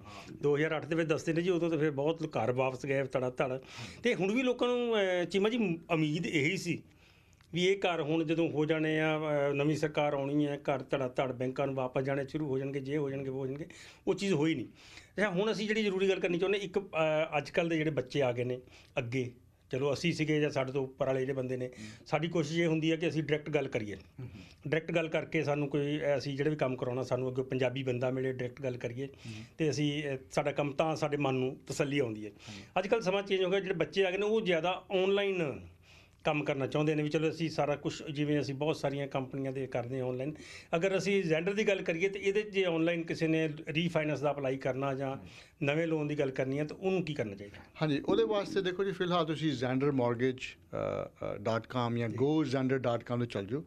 2008 ਦੇ ਵਿੱਚ ਦੱਸਦੇ ਨੇ ਜੀ ਉਦੋਂ ਤਾਂ ਫਿਰ ਬਹੁਤ ਘਰ ਵਾਪਸ ਗਏ ਤੜਾ ਤੜ ਤੇ ਹੁਣ ਵੀ ਲੋਕਾਂ ਨੂੰ ਚੀਮਾ ਜੀ ਉਮੀਦ ਇਹੀ ਸੀ ਵੀ ਇਹ ਘਰ ਹੁਣ ਜਦੋਂ ਹੋ ਜਾਣੇ ਆ ਨਵੀਂ ਸਰਕਾਰ ਆਉਣੀ ਹੈ ਘਰ ਤੜਾ ਤੜ ਬੈਂਕਾਂ ਨੂੰ ਵਾਪਸ ਜਾਣੇ ਸ਼ੁਰੂ ਹੋ ਜਾਣਗੇ ਜੇ ਹੋ ਜਾਣਗੇ ਉਹ ਹੋ ਜਾਣਗੇ ਉਹ ਚੀਜ਼ ਹੋਈ ਨਹੀਂ ਅੱਛਾ ਹੁਣ ਅਸੀਂ ਜਿਹੜੀ ਜ਼ਰੂਰੀ ਗੱਲ ਕਰਨੀ ਚਾਹੁੰਦੇ ਇੱਕ ਅੱਜ ਕੱਲ ਦੇ ਜਿਹੜੇ ਬੱਚੇ ਆ ਗਏ ਨੇ ਅੱਗੇ ਚਲੋ ਅਸੀਂ ਸੀਗੇ ਜਾਂ ਸਾਡੇ ਤੋਂ ਉੱਪਰ ਵਾਲੇ ਜਿਹੜੇ ਬੰਦੇ ਨੇ ਸਾਡੀ ਕੋਸ਼ਿਸ਼ ਇਹ ਹੁੰਦੀ ਹੈ ਕਿ ਅਸੀਂ ਡਾਇਰੈਕਟ ਗੱਲ ਕਰੀਏ ਡਾਇਰੈਕਟ ਗੱਲ ਕਰਕੇ ਸਾਨੂੰ ਕੋਈ ਅਸੀਂ ਜਿਹੜੇ ਵੀ ਕੰਮ ਕਰਾਉਣਾ ਸਾਨੂੰ ਅੱਗੇ ਪੰਜਾਬੀ ਬੰਦਾ ਮਿਲੇ ਡਾਇਰੈਕਟ ਗੱਲ ਕਰੀਏ ਤੇ ਅਸੀਂ ਸਾਡਾ ਕੰਮ ਤਾਂ ਸਾਡੇ ਮਨ ਨੂੰ ਤਸੱਲੀ ਆਉਂਦੀ ਹੈ ਅੱਜ ਕੱਲ ਸਮਾਂ ਚੇਂਜ ਹੋ ਗਿਆ ਜਿਹੜੇ ਬੱਚੇ ਆ ਗਏ ਨੇ ਉਹ ਜ਼ਿਆਦਾ ਆਨਲਾਈਨ ਕੰਮ ਕਰਨਾ ਚਾਹੁੰਦੇ ਨੇ ਵੀ ਚਲੋ ਅਸੀਂ ਸਾਰਾ ਕੁਝ ਜਿਵੇਂ ਅਸੀਂ ਬਹੁਤ ਸਾਰੀਆਂ ਕੰਪਨੀਆਂ ਦੇ ਕਰਦੇ ਹਾਂ ਆਨਲਾਈਨ ਅਗਰ ਅਸੀਂ ਜ਼ੈਂਡਰ ਦੀ ਗੱਲ ਕਰੀਏ ਤੇ ਇਹਦੇ ਜੇ ਆਨਲਾਈਨ ਕਿਸੇ ਨੇ ਰੀਫਾਈਨਾਂਸ ਦਾ ਅਪਲਾਈ ਕਰਨਾ ਜਾਂ ਨਵੇਂ ਲੋਨ ਦੀ ਗੱਲ ਕਰਨੀ ਹੈ ਤਾਂ ਉਹਨੂੰ ਕੀ ਕਰਨਾ ਚਾਹੀਦਾ ਹਾਂਜੀ ਉਹਦੇ ਵਾਸਤੇ ਦੇਖੋ ਜੀ ਫਿਲਹਾਲ ਤੁਸੀਂ .com ਜਾਂ gozander.com ਤੇ ਚਲ ਜਾਓ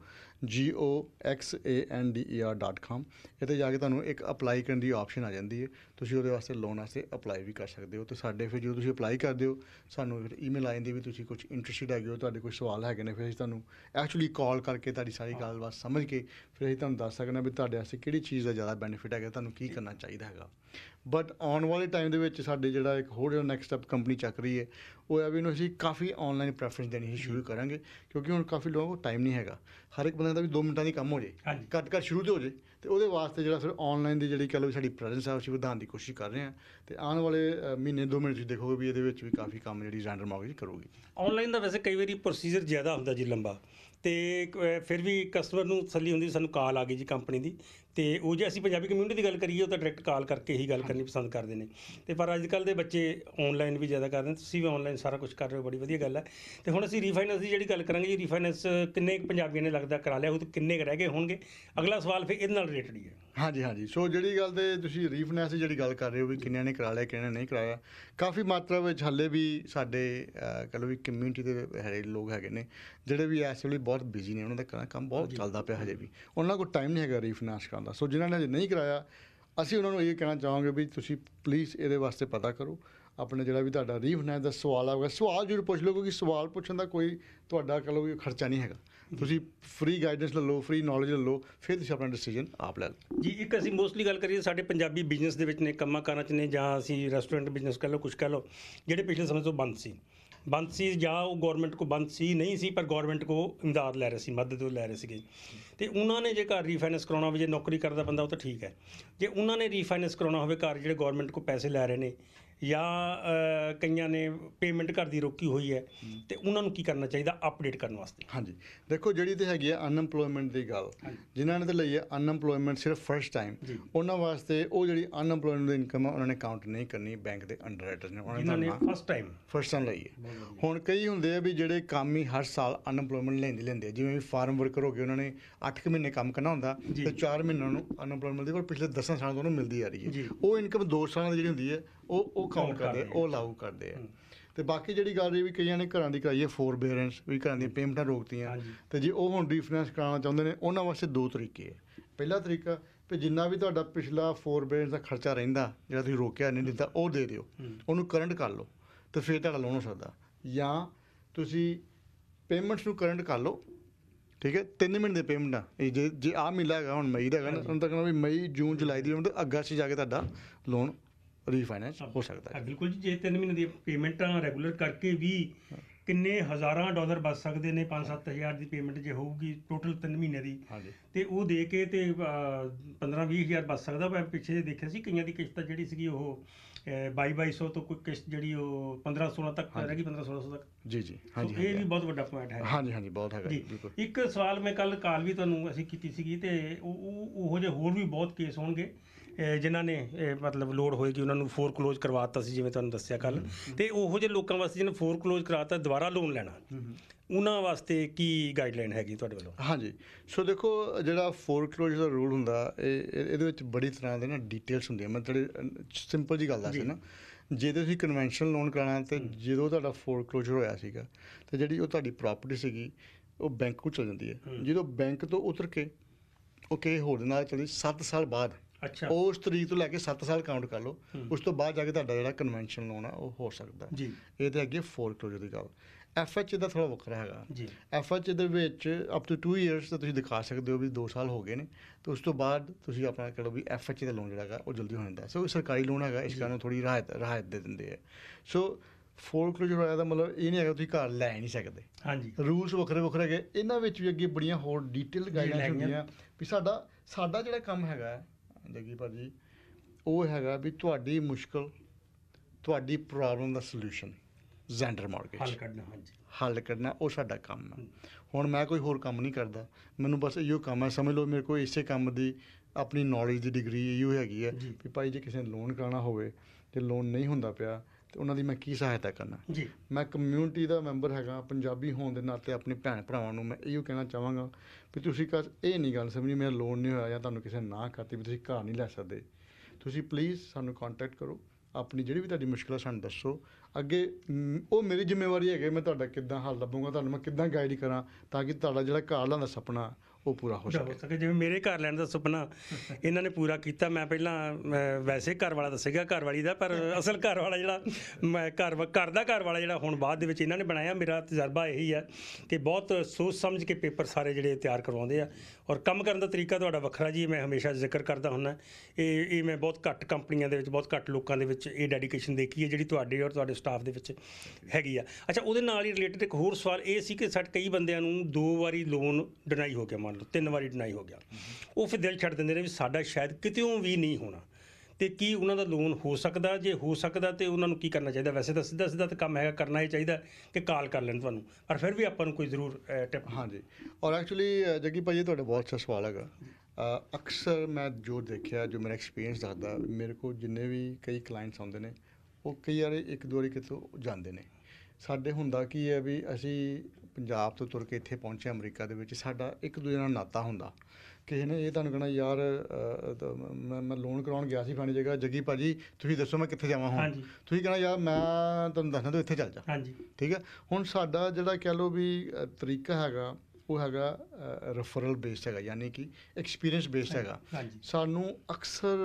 g o x a n d e r .com ਇੱਥੇ ਜਾ ਕੇ ਤੁਹਾਨੂੰ ਇੱਕ ਅਪਲਾਈ ਕਰਨ ਦੀ ਆਪਸ਼ਨ ਆ ਜਾਂਦੀ ਹੈ ਤੁਸੀਂ ਉਹਦੇ ਵਾਸਤੇ ਲੋਨ ਵਾਸਤੇ ਅਪਲਾਈ ਵੀ ਕਰ ਸਕਦੇ ਹੋ ਤੇ ਸਾਡੇ ਫਿਰ ਜਦੋਂ ਤੁਸੀਂ ਅਪਲਾਈ ਕਰਦੇ ਹੋ ਸਾਨੂੰ ਫਿਰ ਈਮੇਲ ਜਾਂਦੀ ਵੀ ਤੁਸੀਂ ਕੁਝ ਇੰਟਰਸਟਿਡ ਹੈਗੇ ਹੋ ਤੁਹਾਡੇ ਕੋਈ ਸਵਾਲ ਹੈਗੇ ਨੇ ਫਿਰ ਅਸੀਂ ਤੁਹਾਨੂੰ ਐਕਚੁਅਲੀ ਕਾਲ ਕਰਕੇ ਤੁਹਾਡੀ ਸਾਰੀ ਗੱਲਬਾਤ ਸਮਝ ਕੇ ਫਿਰ ਅਸੀਂ ਤੁਹਾਨੂੰ ਦੱਸ ਸਕਦੇ ਹਾਂ ਵੀ ਤੁਹਾਡੇ ਵਾਸਤੇ ਕਿਹੜੀ ਚੀਜ਼ ਦਾ ਜ਼ਿਆਦਾ ਬੈਨੀਫਿਟ ਹੈਗਾ ਤੁਹਾਨੂੰ ਕੀ ਕਰਨਾ ਚਾਹੀਦਾ ਹੈਗਾ ਬਟ ਆਉਣ ਵਾਲੇ ਟਾਈਮ ਦੇ ਵਿੱਚ ਸਾਡੇ ਜਿਹੜਾ ਇੱਕ ਹੋਰ ਜਿਹੜਾ ਨੈਕਸਟ ਸਟੈਪ ਕੰਪਨੀ ਚੱਕ ਰਹੀ ਹੈ ਉਹ ਹੈ ਵੀ ਇਹਨੂੰ ਅਸੀਂ ਕਾਫੀ ਆਨਲਾਈਨ ਪ੍ਰੈਫਰੈਂਸ ਦੇਣੀ ਸ਼ੁਰੂ ਕਰਾਂਗੇ ਕਿਉਂਕਿ ਹੁਣ ਕਾਫੀ ਲੋਕਾਂ ਕੋਲ ਟਾਈਮ ਨਹੀਂ ਹੈਗਾ ਹਰ ਇੱਕ ਬੰਦੇ ਦਾ ਵੀ 2 ਮਿੰਟਾਂ ਦੀ ਕੰਮ ਹੋ ਜੇ ਘੱਟ ਘੱਟ ਸ਼ੁਰੂ ਤੇ ਹੋ ਜੇ ਤੇ ਉਹਦੇ ਵਾਸਤੇ ਜਿਹੜਾ ਫਿਰ ਆਨਲਾਈਨ ਦੀ ਜਿਹੜੀ ਕਹ ਸਾਡੀ ਪ੍ਰੈਜ਼ੈਂਸ ਆ ਉਸ ਨੂੰ ਵਧਾਉਣ ਦੀ ਕੋਸ਼ਿਸ਼ ਕਰ ਰਹੇ ਹਾਂ ਤੇ ਆਉਣ ਵਾਲੇ ਮਹੀਨੇ ਦੋ ਮਹੀਨੇ ਤੁਸੀਂ ਦੇਖੋਗੇ ਵੀ ਇਹਦੇ ਵਿੱਚ ਵੀ ਕਾਫੀ ਕੰਮ ਜਿਹੜੀ ਰੈਂਡਮ ਮਾਰਕੀਟ ਕਰੋਗੇ ਆਨਲਾਈਨ ਦਾ ਵੈਸੇ ਕਈ ਵਾਰੀ ਪ੍ਰੋਸੀਜਰ ਜ਼ਿਆਦਾ ਹੁੰਦਾ ਜੀ ਲੰਬਾ ਤੇ ਫਿਰ ਵੀ ਕਸਟਮਰ ਨੂੰ ਤਸੱਲੀ ਹੁੰਦੀ ਸਾਨੂੰ ਕਾਲ ਆ ਗਈ ਜੀ ਕੰਪਨੀ ਦੀ ਤੇ ਉਹ ਜੇ ਅਸੀਂ ਪੰਜਾਬੀ ਕਮਿਊਨਿਟੀ ਦੀ ਗੱਲ ਕਰੀਏ ਉਹ ਤਾਂ ਡਾਇਰੈਕਟ ਕਾਲ ਕਰਕੇ ਹੀ ਗੱਲ ਕਰਨੀ ਪਸੰਦ ਕਰਦੇ ਨੇ ਤੇ ਪਰ ਅੱਜ ਕੱਲ ਦੇ ਬੱਚੇ ਆਨਲਾਈਨ ਵੀ ਜ਼ਿਆਦਾ ਕਰਦੇ ਨੇ ਤੁਸੀਂ ਵੀ ਆਨਲਾਈਨ ਸਾਰਾ ਕੁਝ ਕਰ ਰਹੇ ਹੋ ਬੜੀ ਵਧੀਆ ਗੱਲ ਹੈ ਤੇ ਹੁਣ ਅਸੀਂ ਰੀਫਾਈਨੈਂਸ ਦੀ ਜਿਹੜੀ ਗੱਲ ਕਰਾਂਗੇ ਜੀ ਰੀਫਾਈਨੈਂਸ ਕਿੰਨੇ ਪੰਜਾਬੀਆਂ ਨੇ ਲੱਗਦਾ ਕਰਾ ਲਿਆ ਉਹ ਤੇ ਕਿੰਨੇ ਰਹਿ ਗਏ ਹੋਣਗੇ ਅਗਲਾ ਸਵਾਲ ਫਿਰ ਇਹਦੇ ਨਾਲ ਰਿਲੇਟਡ ਹੀ ਹੈ ਹਾਂਜੀ ਹਾਂਜੀ ਸੋ ਜਿਹੜੀ ਗੱਲ ਤੇ ਤੁਸੀਂ ਰੀਫਨੈਸ ਦੀ ਜਿਹੜੀ ਗੱਲ ਕਰ ਰਹੇ ਹੋ ਵੀ ਕਿੰਨਿਆਂ ਨੇ ਕਰਾ ਲਿਆ ਕਿੰਨਿਆਂ ਨੇ ਨਹੀਂ ਕਰਾਇਆ ਕਾਫੀ ਮਾਤਰਾ ਵਿੱਚ ਹੱਲੇ ਵੀ ਸਾਡੇ ਕਹ ਵੀ ਕਮਿਊਨਿਟੀ ਦੇ ਹੈਗੇ ਲੋਕ ਹੈਗੇ ਨੇ ਜਿਹੜੇ ਵੀ ਐਸੇ ਲਈ ਬਹੁਤ ਬਿਜ਼ੀ ਨੇ ਉਹਨਾਂ ਦਾ ਕੰਮ ਬਹੁਤ ਚੱਲਦਾ ਪਿਆ ਹਜੇ ਵੀ ਉਹਨਾਂ ਕੋਲ ਟਾਈਮ ਨਹੀਂ ਹੈਗਾ ਰੀਫਨੈਸ ਕਰਨ ਦਾ ਸੋ ਜਿਨ੍ਹਾਂ ਨੇ ਹਜੇ ਨਹੀਂ ਕਰਾਇਆ ਅਸੀਂ ਉਹਨਾਂ ਨੂੰ ਇਹ ਕਹਿਣਾ ਚਾਹਾਂਗੇ ਵੀ ਤੁਸੀਂ ਪਲੀਜ਼ ਇਹਦੇ ਵਾਸਤੇ ਪਤਾ ਕਰੋ ਆਪਣੇ ਜਿਹੜਾ ਵੀ ਤੁਹਾਡਾ ਰੀਫਨੈਸ ਦਾ ਸਵਾਲ ਆਊਗਾ ਸਵਾਲ ਜ਼ਰੂਰ ਪੁੱਛ ਲਓ ਕਿ ਸਵਾਲ ਪੁੱਛਣ ਦਾ ਕੋਈ ਤੁਹਾਡਾ ਕਹ ਵੀ ਖਰਚਾ ਨਹੀਂ ਹੈਗਾ ਤੁਸੀਂ ਫ੍ਰੀ ਗਾਈਡੈਂਸ ਲੈ ਲਓ ਫ੍ਰੀ ਨੌਲੇਜ ਲੈ ਲਓ ਫਿਰ ਤੁਸੀਂ ਆਪਣਾ ਡਿਸੀਜਨ ਆਪ ਲੈ ਲਓ ਜੀ ਇੱਕ ਅਸੀਂ ਮੋਸਟਲੀ ਗੱਲ ਕਰੀਏ ਸਾਡੇ ਪੰਜਾਬੀ ਬਿਜ਼ਨਸ ਦੇ ਵਿੱਚ ਨੇ ਕੰਮਾਂ ਕਾਰਾਂ 'ਚ ਨੇ ਜਾਂ ਅਸੀਂ ਰੈਸਟੋਰੈਂਟ ਬਿਜ਼ਨਸ ਕਰ ਲਓ ਕੁਝ ਕਰ ਲਓ ਜਿਹੜੇ ਪਿਛਲੇ ਸਮੇਂ ਤੋਂ ਬੰਦ ਸੀ ਬੰਦ ਸੀ ਜਾਂ ਉਹ ਗਵਰਨਮੈਂਟ ਕੋ ਬੰਦ ਸੀ ਨਹੀਂ ਸੀ ਪਰ ਗਵਰਨਮੈਂਟ ਕੋ ਇਮਦਾਦ ਲੈ ਰਹੇ ਸੀ ਮਦਦ ਲੈ ਰਹੇ ਸੀਗੇ ਤੇ ਉਹਨਾਂ ਨੇ ਜੇ ਘਰ ਰੀਫਾਈਨੈਂਸ ਕਰਾਉਣਾ ਹੋਵੇ ਜੇ ਨੌਕਰੀ ਕਰਦਾ ਬੰਦਾ ਉਹ ਤਾਂ ਠੀਕ ਹੈ ਜੇ ਉਹਨਾਂ ਨੇ ਰੀਫਾਈਨੈਂਸ ਕਰਾਉਣਾ ਹੋਵੇ ਘਰ ਜਿਹੜੇ ਗਵਰਨਮੈਂਟ ਕੋ ਪੈਸੇ ਲੈ ਰਹੇ ਨੇ ਜਾਂ ਕਈਆਂ ਨੇ ਪੇਮੈਂਟ ਕਰਦੀ ਰੋਕੀ ਹੋਈ ਹੈ ਤੇ ਉਹਨਾਂ ਨੂੰ ਕੀ ਕਰਨਾ ਚਾਹੀਦਾ ਅਪਡੇਟ ਕਰਨ ਵਾਸਤੇ ਹਾਂਜੀ ਦੇਖੋ ਜਿਹੜੀ ਤੇ ਹੈਗੀ ਹੈ ਅਨਐਮਪਲੋਇਮੈਂਟ ਦੀ ਗੱਲ ਜਿਨ੍ਹਾਂ ਨੇ ਤੇ ਲਈ ਹੈ ਅਨਐਮਪਲੋਇਮੈਂਟ ਸਿਰਫ ਫਰਸਟ ਟਾਈਮ ਉਹਨਾਂ ਵਾਸਤੇ ਉਹ ਜਿਹੜੀ ਅਨਐਮਪਲੋਇਮੈਂਟ ਦੀ ਇਨਕਮ ਹੈ ਉਹਨਾਂ ਨੇ ਕਾਊਂਟ ਨਹੀਂ ਕਰਨੀ ਬੈਂਕ ਦੇ ਅੰਡਰਰਾਈਟਰ ਨੇ ਉਹਨਾਂ ਨੇ ਫਰਸਟ ਟਾਈਮ ਫਰਸਟ ਟਾਈਮ ਲਈ ਹੈ ਹੁਣ ਕਈ ਹੁੰਦੇ ਆ ਵੀ ਜਿਹੜੇ ਕਾਮੀ ਹਰ ਸਾਲ ਅਨਐਮਪਲੋਇਮੈਂਟ ਲੈਂਦੇ ਲੈਂਦੇ ਜਿਵੇਂ ਫਾਰਮ ਵਰਕਰ ਹੋ ਗਏ ਉਹਨਾਂ ਨੇ 8 ਮਹੀਨੇ ਕੰਮ ਕਰਨਾ ਹੁੰਦਾ ਤੇ 4 ਮਹੀਨਿਆਂ ਨੂੰ ਅਨਐਮਪਲੋਇਮੈਂਟ ਦੇ ਕੋਲ ਪਿਛਲੇ 10 ਸਾਲਾਂ ਤੋਂ ਉਹਨੂੰ ਮਿਲਦੀ ਆ ਰਹੀ ਹੈ ਉਹ ਇਨਕਮ 2 ਸਾਲਾਂ ਦੀ ਜਿਹੜੀ ਹੁੰਦੀ ਹੈ ਉਹ ਉਹ ਕਾਊਂਟ ਕਰਦੇ ਉਹ ਲਾਗੂ ਕਰਦੇ ਆ ਤੇ ਬਾਕੀ ਜਿਹੜੀ ਗੱਲ ਜੀ ਵੀ ਕਈਆਂ ਨੇ ਘਰਾਂ ਦੀ ਕਰਾਈਏ ਫੋਰ ਬੇਰੈਂਸ ਵੀ ਘਰਾਂ ਦੀ ਪੇਮੈਂਟਾਂ ਰੋਕਤੀਆਂ ਤੇ ਜੇ ਉਹ ਹੁਣ ਰੀਫਾਈਨਾਂਸ ਕਰਾਉਣਾ ਚਾਹੁੰਦੇ ਨੇ ਉਹਨਾਂ ਵਾਸਤੇ ਦੋ ਤਰੀਕੇ ਹੈ ਪਹਿਲਾ ਤਰੀਕਾ ਵੀ ਜਿੰਨਾ ਵੀ ਤੁਹਾਡਾ ਪਿਛਲਾ ਫੋਰ ਬੇਰੈਂਸ ਦਾ ਖਰਚਾ ਰਹਿੰਦਾ ਜਿਹੜਾ ਤੁਸੀਂ ਰੋਕਿਆ ਨਹੀਂ ਦਿੱਤਾ ਉਹ ਦੇ ਦਿਓ ਉਹਨੂੰ ਕਰੰਟ ਕਰ ਲਓ ਤੇ ਫਿਰ ਤੁਹਾਡਾ ਲੋਨ ਹੋ ਸਕਦਾ ਜਾਂ ਤੁਸੀਂ ਪੇਮੈਂਟਸ ਨੂੰ ਕਰੰਟ ਕਰ ਲਓ ਠੀਕ ਹੈ 3 ਮਹੀਨੇ ਦੇ ਪੇਮੈਂਟ ਆ ਜੇ ਜੇ ਆ ਮਿਲਾਗਾ ਹੁਣ ਮਈ ਦਾ ਹੈਗਾ ਨਾ ਤੁਹਾਨੂੰ ਤਾਂ ਕਹਿੰਦਾ ਵੀ ਮਈ ਜੂਨ ਜੁਲਾਈ ਦੀ ਹੁੰਦੀ ਅਗਸਤ 'ਚ ਜਾ ਕੇ ਤੁਹਾਡਾ ਲੋਨ ਰੀਫਾਈਨਾਂਸ ਹੋ ਸਕਦਾ ਹੈ ਬਿਲਕੁਲ ਜੀ ਜੇ 3 ਮਹੀਨੇ ਦੀ ਪੇਮੈਂਟਾਂ ਰੈਗੂਲਰ ਕਰਕੇ ਵੀ ਕਿੰਨੇ ਹਜ਼ਾਰਾਂ ਡਾਲਰ ਬਚ ਸਕਦੇ ਨੇ 5-7000 ਦੀ ਪੇਮੈਂਟ ਜੇ ਹੋਊਗੀ ਟੋਟਲ 3 ਮਹੀਨੇ ਦੀ ਤੇ ਉਹ ਦੇ ਕੇ ਤੇ 15-20000 ਬਚ ਸਕਦਾ ਮੈਂ ਪਿੱਛੇ ਦੇਖਿਆ ਸੀ ਕਈਆਂ ਦੀ ਕਿਸ਼ਤ ਜਿਹੜੀ ਸੀਗੀ ਉਹ 2200 ਤੋਂ ਕੋਈ ਕਿਸ਼ਤ ਜਿਹੜੀ ਉਹ 15-16 ਤੱਕ ਰਹਿ ਗਈ 15-1600 ਤੱਕ ਜੀ ਜੀ ਹਾਂਜੀ ਇਹ ਵੀ ਬਹੁਤ ਵੱਡਾ ਪੁਆਇੰਟ ਹੈ ਹਾਂਜੀ ਹਾਂਜੀ ਬਹੁਤ ਹੈਗਾ ਬਿਲਕੁਲ ਇੱਕ ਸਵਾਲ ਮੈਂ ਕੱਲ ਕਾਲ ਵੀ ਤੁਹਾਨੂੰ ਅਸੀਂ ਕੀਤੀ ਸੀਗੀ ਤੇ ਉਹ ਉਹ ਜਿਹੇ ਹੋਰ ਵੀ ਬਹੁਤ ਕੇਸ ਹੋਣਗੇ ਜਿਨ੍ਹਾਂ ਨੇ ਇਹ ਮਤਲਬ ਲੋਡ ਹੋਏਗੀ ਉਹਨਾਂ ਨੂੰ ਫੋਰ ਕਲੋਜ਼ ਕਰਵਾਤਾ ਸੀ ਜਿਵੇਂ ਤੁਹਾਨੂੰ ਦੱਸਿਆ ਕੱਲ ਤੇ ਉਹੋ ਜਿਹੇ ਲੋਕਾਂ ਵਾਸਤੇ ਜਿਹਨੇ ਫੋਰ ਕਲੋਜ਼ ਕਰਾਤਾ ਦੁਬਾਰਾ ਲੋਨ ਲੈਣਾ ਉਹਨਾਂ ਵਾਸਤੇ ਕੀ ਗਾਈਡਲਾਈਨ ਹੈਗੀ ਤੁਹਾਡੇ ਵੱਲੋਂ ਹਾਂਜੀ ਸੋ ਦੇਖੋ ਜਿਹੜਾ ਫੋਰ ਕਲੋਜ਼ ਦਾ ਰੂਲ ਹੁੰਦਾ ਇਹ ਇਹਦੇ ਵਿੱਚ ਬੜੀ ਤਰ੍ਹਾਂ ਦੇ ਨਾ ਡਿਟੇਲਸ ਹੁੰਦੀਆਂ ਆ ਮਤਲਬ ਸਿੰਪਲ ਜੀ ਗੱਲ ਸੀ ਨਾ ਜੇ ਤੁਸੀਂ ਕਨਵੈਨਸ਼ਨਲ ਲੋਨ ਕਰਾਣਾ ਤੇ ਜਦੋਂ ਤੁਹਾਡਾ ਫੋਰ ਕਲੋਜ਼ ਹੋਇਆ ਸੀਗਾ ਤੇ ਜਿਹੜੀ ਉਹ ਤੁਹਾਡੀ ਪ੍ਰਾਪਰਟੀ ਸੀਗੀ ਉਹ ਬੈਂਕ ਕੋਲ ਚਲ ਜਾਂਦੀ ਹੈ ਜਦੋਂ ਬੈਂਕ ਤੋਂ ਉਤਰ ਕੇ ਉਹ ਕੇ ਹੋਰ ਨਾਲ ਚਲੀ 7 ਸਾਲ ਬਾਅਦ ਅੱਛਾ ਉਸ ਤਰੀਕ ਤੋਂ ਲੈ ਕੇ 7 ਸਾਲ ਕਾਊਂਟ ਕਰ ਲਓ ਉਸ ਤੋਂ ਬਾਅਦ ਜਾ ਕੇ ਤੁਹਾਡਾ ਜਿਹੜਾ ਕਨਵੈਨਸ਼ਨ ਲੋਨ ਆ ਉਹ ਹੋ ਸਕਦਾ ਜੀ ਇਹ ਤੇ ਅੱਗੇ ਫੋਰ ਕਲੋਜ਼ਰ ਦੀ ਗੱਲ ਐਫ ਐਚ ਦਾ ਥੋੜਾ ਵੱਖਰਾ ਹੈਗਾ ਜੀ ਐਫ ਐਚ ਦੇ ਵਿੱਚ ਅਪ ਟੂ 2 ਇਅਰਸ ਤਾਂ ਤੁਸੀਂ ਦਿਖਾ ਸਕਦੇ ਹੋ ਵੀ 2 ਸਾਲ ਹੋ ਗਏ ਨੇ ਤੇ ਉਸ ਤੋਂ ਬਾਅਦ ਤੁਸੀਂ ਆਪਣਾ ਕਿਹੜਾ ਵੀ ਐਫ ਐਚ ਦਾ ਲੋਨ ਜਿਹੜਾ ਹੈਗਾ ਉਹ ਜਲਦੀ ਹੋ ਜਾਂਦਾ ਸੋ ਸਰਕਾਰੀ ਲੋਨ ਹੈਗਾ ਇਸ ਕਾਰਨ ਥੋੜੀ ਰਾਹਤ ਰਾਹਤ ਦੇ ਦਿੰਦੇ ਆ ਸੋ ਫੋਰ ਕਲੋਜ਼ਰ ਹੋਇਆ ਦਾ ਮਤਲਬ ਇਹ ਨਹੀਂ ਹੈਗਾ ਤੁਸੀਂ ਘਰ ਲੈ ਨਹੀਂ ਸਕਦੇ ਹਾਂਜੀ ਰੂਲਸ ਵੱਖਰੇ ਵੱਖਰੇ ਹੈਗੇ ਇਹਨਾਂ ਵਿੱਚ ਵੀ ਅੱਗੇ ਬੜੀਆਂ ਹੋਰ ਡੀਟੇਲ ਗਾਈਡਾਂ ਹੁੰਦੀਆਂ ਵੀ ਸਾਡਾ ਸਾਡਾ ਜਿਹੜਾ ਕੰਮ ਹੈਗਾ ਜੱਗੀ ਭਾਜੀ ਉਹ ਹੈਗਾ ਵੀ ਤੁਹਾਡੀ ਮੁਸ਼ਕਲ ਤੁਹਾਡੀ ਪ੍ਰੋਬਲਮ ਦਾ ਸੋਲੂਸ਼ਨ ਜ਼ੈਂਡਰ ਮਾਰਕੀਟ ਹੱਲ ਕਰਨਾ ਹਾਂਜੀ ਹੱਲ ਕਰਨਾ ਉਹ ਸਾਡਾ ਕੰਮ ਹੈ ਹੁਣ ਮੈਂ ਕੋਈ ਹੋਰ ਕੰਮ ਨਹੀਂ ਕਰਦਾ ਮੈਨੂੰ ਬਸ ਇਹੋ ਕੰਮ ਹੈ ਸਮਝ ਲਓ ਮੇਰੇ ਕੋਲ ਇਸੇ ਕੰਮ ਦੀ ਆਪਣੀ ਨੌਲੇਜ ਦੀ ਡਿਗਰੀ ਇਹੋ ਹੈਗੀ ਹੈ ਵੀ ਭਾਈ ਜੇ ਕਿਸੇ ਨੇ ਲੋਨ ਕਰਾਣਾ ਹੋਵੇ ਤੇ ਲੋਨ ਨਹੀਂ ਹੁੰਦਾ ਪਿਆ ਤੇ ਉਹਨਾਂ ਦੀ ਮੈਂ ਕੀ ਸਹਾਇਤਾ ਕਰਨਾ ਜੀ ਮੈਂ ਕਮਿਊਨਿਟੀ ਦਾ ਮੈਂਬਰ ਹੈਗਾ ਪੰਜਾਬੀ ਹੋਣ ਦੇ ਨਾਤੇ ਆਪਣੇ ਭੈਣ ਭਰਾਵਾਂ ਨੂੰ ਮੈਂ ਇਹੋ ਕਹਿਣਾ ਚਾਹਾਂਗਾ ਵੀ ਤੁਸੀਂ ਕਾ ਇਹ ਨਹੀਂ ਗੱਲ ਸਮਝੀ ਮੇਰਾ ਲੋਨ ਨਹੀਂ ਹੋਇਆ ਜਾਂ ਤੁਹਾਨੂੰ ਕਿਸੇ ਨਾ ਕਰਤੀ ਵੀ ਤੁਸੀਂ ਘਰ ਨਹੀਂ ਲੈ ਸਕਦੇ ਤੁਸੀਂ ਪਲੀਜ਼ ਸਾਨੂੰ ਕੰਟੈਕਟ ਕਰੋ ਆਪਣੀ ਜਿਹੜੀ ਵੀ ਤੁਹਾਡੀ ਮੁਸ਼ਕਲ ਹੈ ਸਾਨੂੰ ਦੱਸੋ ਅੱਗੇ ਉਹ ਮੇਰੀ ਜ਼ਿੰਮੇਵਾਰੀ ਹੈਗੇ ਮੈਂ ਤੁਹਾਡਾ ਕਿੱਦਾਂ ਹੱਲ ਲੱਭੂਗਾ ਤੁਹਾਨੂੰ ਮੈਂ ਕਿੱਦਾਂ ਗਾਈਡ ਕਰਾਂ ਤਾਂ ਕਿ ਤੁਹਾਡਾ ਜਿਹੜਾ ਘਰ ਲੈਣ ਦਾ ਸੁਪਨਾ ਉਹ ਪੂਰਾ ਹੋ ਸਕੇ ਹੋ ਸਕੇ ਜਿਵੇਂ ਮੇਰੇ ਘਰ ਲੈਣ ਦਾ ਸੁਪਨਾ ਇਹਨਾਂ ਨੇ ਪੂਰਾ ਕੀਤਾ ਮੈਂ ਪਹਿਲਾਂ ਵੈਸੇ ਘਰ ਵਾਲਾ ਦੱਸੇਗਾ ਘਰ ਵਾਲੀ ਦਾ ਪਰ ਅਸਲ ਘਰ ਵਾਲਾ ਜਿਹੜਾ ਮੈਂ ਘਰ ਘਰ ਦਾ ਘਰ ਵਾਲਾ ਜਿਹੜਾ ਹੁਣ ਬਾਅਦ ਦੇ ਵਿੱਚ ਇਹਨਾਂ ਨੇ ਬਣਾਇਆ ਮੇਰਾ ਤਜਰਬਾ ਇਹੀ ਹੈ ਕਿ ਬਹੁਤ ਸੋਚ ਸਮਝ ਕੇ ਪੇਪਰ ਸਾਰੇ ਜਿਹੜੇ ਤਿਆਰ ਕਰਵਾਉਂਦੇ ਆ ਔਰ ਕੰਮ ਕਰਨ ਦਾ ਤਰੀਕਾ ਤੁਹਾਡਾ ਵੱਖਰਾ ਜੀ ਮੈਂ ਹਮੇਸ਼ਾ ਜ਼ਿਕਰ ਕਰਦਾ ਹੁੰਨਾ ਇਹ ਇਹ ਮੈਂ ਬਹੁਤ ਘੱਟ ਕੰਪਨੀਆਂ ਦੇ ਵਿੱਚ ਬਹੁਤ ਘੱਟ ਲੋਕਾਂ ਦੇ ਵਿੱਚ ਇਹ ਡੈਡੀਕੇਸ਼ਨ ਦੇਖੀ ਹੈ ਜਿਹੜੀ ਤੁਹਾਡੇ ਔਰ ਤੁਹਾਡੇ ਸਟਾਫ ਦੇ ਵਿੱਚ ਹੈਗੀ ਆ ਅੱਛਾ ਉਹਦੇ ਨਾਲ ਹੀ ਰਿਲੇਟਡ ਇੱਕ ਹੋਰ ਸਵਾਲ ਇਹ ਸੀ ਕਿ ਸਾਡੇ ਕਈ ਬੰਦਿਆਂ ਨੂੰ ਦੋ ਵਾਰੀ ਲੋਨ ਡਿਨਾਈ ਹੋ ਗਿਆ ਮੰਨ ਲਓ ਤਿੰਨ ਵਾਰੀ ਡਿਨਾਈ ਹੋ ਗਿਆ ਉਹ ਫਿਰ ਦਿਲ ਛੱਡ ਦਿੰਦੇ ਨੇ ਵੀ ਸਾਡਾ ਸ਼ਾਇਦ ਕਿਤੇੋਂ ਵੀ ਨਹੀਂ ਹੋਣਾ ਤੇ ਕੀ ਉਹਨਾਂ ਦਾ ਲੋਨ ਹੋ ਸਕਦਾ ਜੇ ਹੋ ਸਕਦਾ ਤੇ ਉਹਨਾਂ ਨੂੰ ਕੀ ਕਰਨਾ ਚਾਹੀਦਾ ਵੈਸੇ ਤਾਂ ਸਿੱਧਾ ਸਿੱਧਾ ਤਾਂ ਕੰਮ ਹੈਗਾ ਕਰਨਾ ਹੀ ਚਾਹੀਦਾ ਕਿ ਕਾਲ ਕਰ ਲੈਣ ਤੁਹਾਨੂੰ ਪਰ ਫਿਰ ਵੀ ਆਪਾਂ ਨੂੰ ਕੋਈ ਜ਼ਰੂਰ ਟਿਪ ਹਾਂਜੀ ਔਰ ਐਕਚੁਅਲੀ ਜੱਗੀ ਭਾਈ ਤੁਹਾਡਾ ਬਹੁਤ ਅੱਛਾ ਸਵਾਲ ਹੈਗਾ ਅਕਸਰ ਮੈਂ ਜੋ ਦੇਖਿਆ ਜੋ ਮੇਰਾ ਐਕਸਪੀਰੀਅੰਸ ਦੱਸਦਾ ਮੇਰੇ ਕੋਲ ਜਿੰਨੇ ਵੀ ਕਈ ਕਲਾਇੰਟਸ ਆਉਂਦੇ ਨੇ ਉਹ ਕਈ ਵਾਰੀ ਇੱਕ ਦੋ ਵਾਰੀ ਕਿਤੋਂ ਜਾਂਦੇ ਨੇ ਸਾਡੇ ਹੁੰਦਾ ਕੀ ਹੈ ਵੀ ਅਸੀਂ ਪੰਜਾਬ ਤੋਂ ਤੁਰ ਕੇ ਇੱਥੇ ਪਹੁੰਚੇ ਅਮਰੀਕਾ ਦੇ ਵਿੱਚ ਸਾਡਾ ਇੱਕ ਦੂਜੇ ਨਾਲ ਨਾਤਾ ਹੁੰਦਾ ਕਿਸੇ ਨੇ ਇਹ ਤੁਹਾਨੂੰ ਕਹਣਾ ਯਾਰ ਮੈਂ ਮੈਂ ਲੋਨ ਕਰਾਉਣ ਗਿਆ ਸੀ ਫਾਣੀ ਜਗ੍ਹਾ ਜੱਗੀ ਭਾਜੀ ਤੁਸੀਂ ਦੱਸੋ ਮੈਂ ਕਿੱਥੇ ਜਾਵਾਂ ਹਾਂ ਤੁਸੀਂ ਕਹਣਾ ਯਾਰ ਮੈਂ ਤੁਹਾਨੂੰ ਦੱਸਣਾ ਤੂੰ ਇੱਥੇ ਚੱਲ ਜਾ ਹਾਂਜੀ ਠੀਕ ਹੈ ਹੁਣ ਸਾਡਾ ਜਿਹੜਾ ਕਹਿ ਲੋ ਵੀ ਤਰੀਕਾ ਹੈਗਾ ਉਹ ਹੈਗਾ ਰੈਫਰਲ ਬੇਸਡ ਹੈਗਾ ਯਾਨੀ ਕਿ ਐਕਸਪੀਰੀਅੰਸ ਬੇਸਡ ਹੈਗਾ ਸਾਨੂੰ ਅਕਸਰ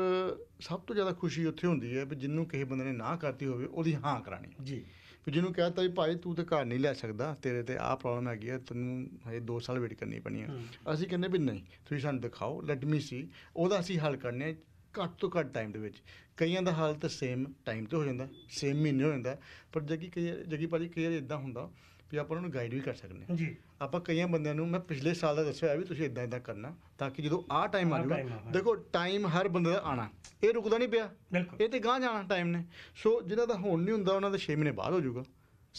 ਸਭ ਤੋਂ ਜ਼ਿਆਦਾ ਖੁਸ਼ੀ ਉੱਥੇ ਹੁੰਦੀ ਹੈ ਵੀ ਜਿੰਨੂੰ ਕਿਸੇ ਬੰਦੇ ਨੇ ਨਾ ਕਰਤੀ ਹੋਵੇ ਉਹਦੀ ਹਾਂ ਕਰਾਣੀ ਜੀ ਵੀ ਜਿਹਨੂੰ ਕਹਤਾ ਵੀ ਭਾਈ ਤੂੰ ਤਾਂ ਘਰ ਨਹੀਂ ਲੈ ਸਕਦਾ ਤੇਰੇ ਤੇ ਆਹ ਪ੍ਰੋਬਲਮ ਹੈਗੀ ਆ ਤੈਨੂੰ ਹਜੇ 2 ਸਾਲ ਵੇਟ ਕਰਨੀ ਪਣੀ ਆ ਅਸੀਂ ਕਹਿੰਦੇ ਵੀ ਨਹੀਂ ਤੁਸੀਂ ਸਾਨੂੰ ਦਿਖਾਓ ਲੈਟ ਮੀ ਸੀ ਉਹਦਾ ਅਸੀਂ ਹੱਲ ਕਰਨੇ ਘੱਟ ਤੋਂ ਘੱਟ ਟਾਈਮ ਦੇ ਵਿੱਚ ਕਈਆਂ ਦਾ ਹਾਲ ਤਾਂ ਸੇਮ ਟਾਈਮ ਤੇ ਹੋ ਜਾਂਦਾ ਸੇਮ ਮਹੀਨੇ ਹੋ ਜਾਂਦਾ ਪਰ ਜਗੀ ਕਈ ਜਗੀ ਭਾਜੀ ਕਈ ਇਦਾਂ ਹੁੰਦਾ ਵੀ ਆਪਾਂ ਉਹਨਾਂ ਨੂੰ ਗਾਈਡ ਵੀ ਕਰ ਸਕਦੇ ਹਾਂ ਜੀ ਆਪਾਂ ਕਈਆਂ ਬੰਦਿਆਂ ਨੂੰ ਮੈਂ ਪਿਛਲੇ ਸਾਲ ਦਾ ਦੱਸਿਆ ਵੀ ਤੁਸੀਂ ਇਦਾਂ ਇਦਾਂ ਕਰਨਾ ਤਾਂ ਕਿ ਜਦੋਂ ਆਹ ਟਾਈਮ ਆ ਜਾਊਗਾ ਦੇਖੋ ਟਾਈਮ ਹਰ ਬੰਦੇ ਦਾ ਆਣਾ ਇਹ ਰੁਕਦਾ ਨਹੀਂ ਪਿਆ ਇਹ ਤੇ ਗਾਂ ਜਾਣਾ ਟਾਈਮ ਨੇ ਸੋ ਜਿਹਨਾਂ ਦਾ ਹੁਣ ਨਹੀਂ ਹੁੰਦਾ ਉਹਨਾਂ ਦਾ 6 ਮਹੀਨੇ ਬਾਅਦ ਹੋ ਜਾਊਗਾ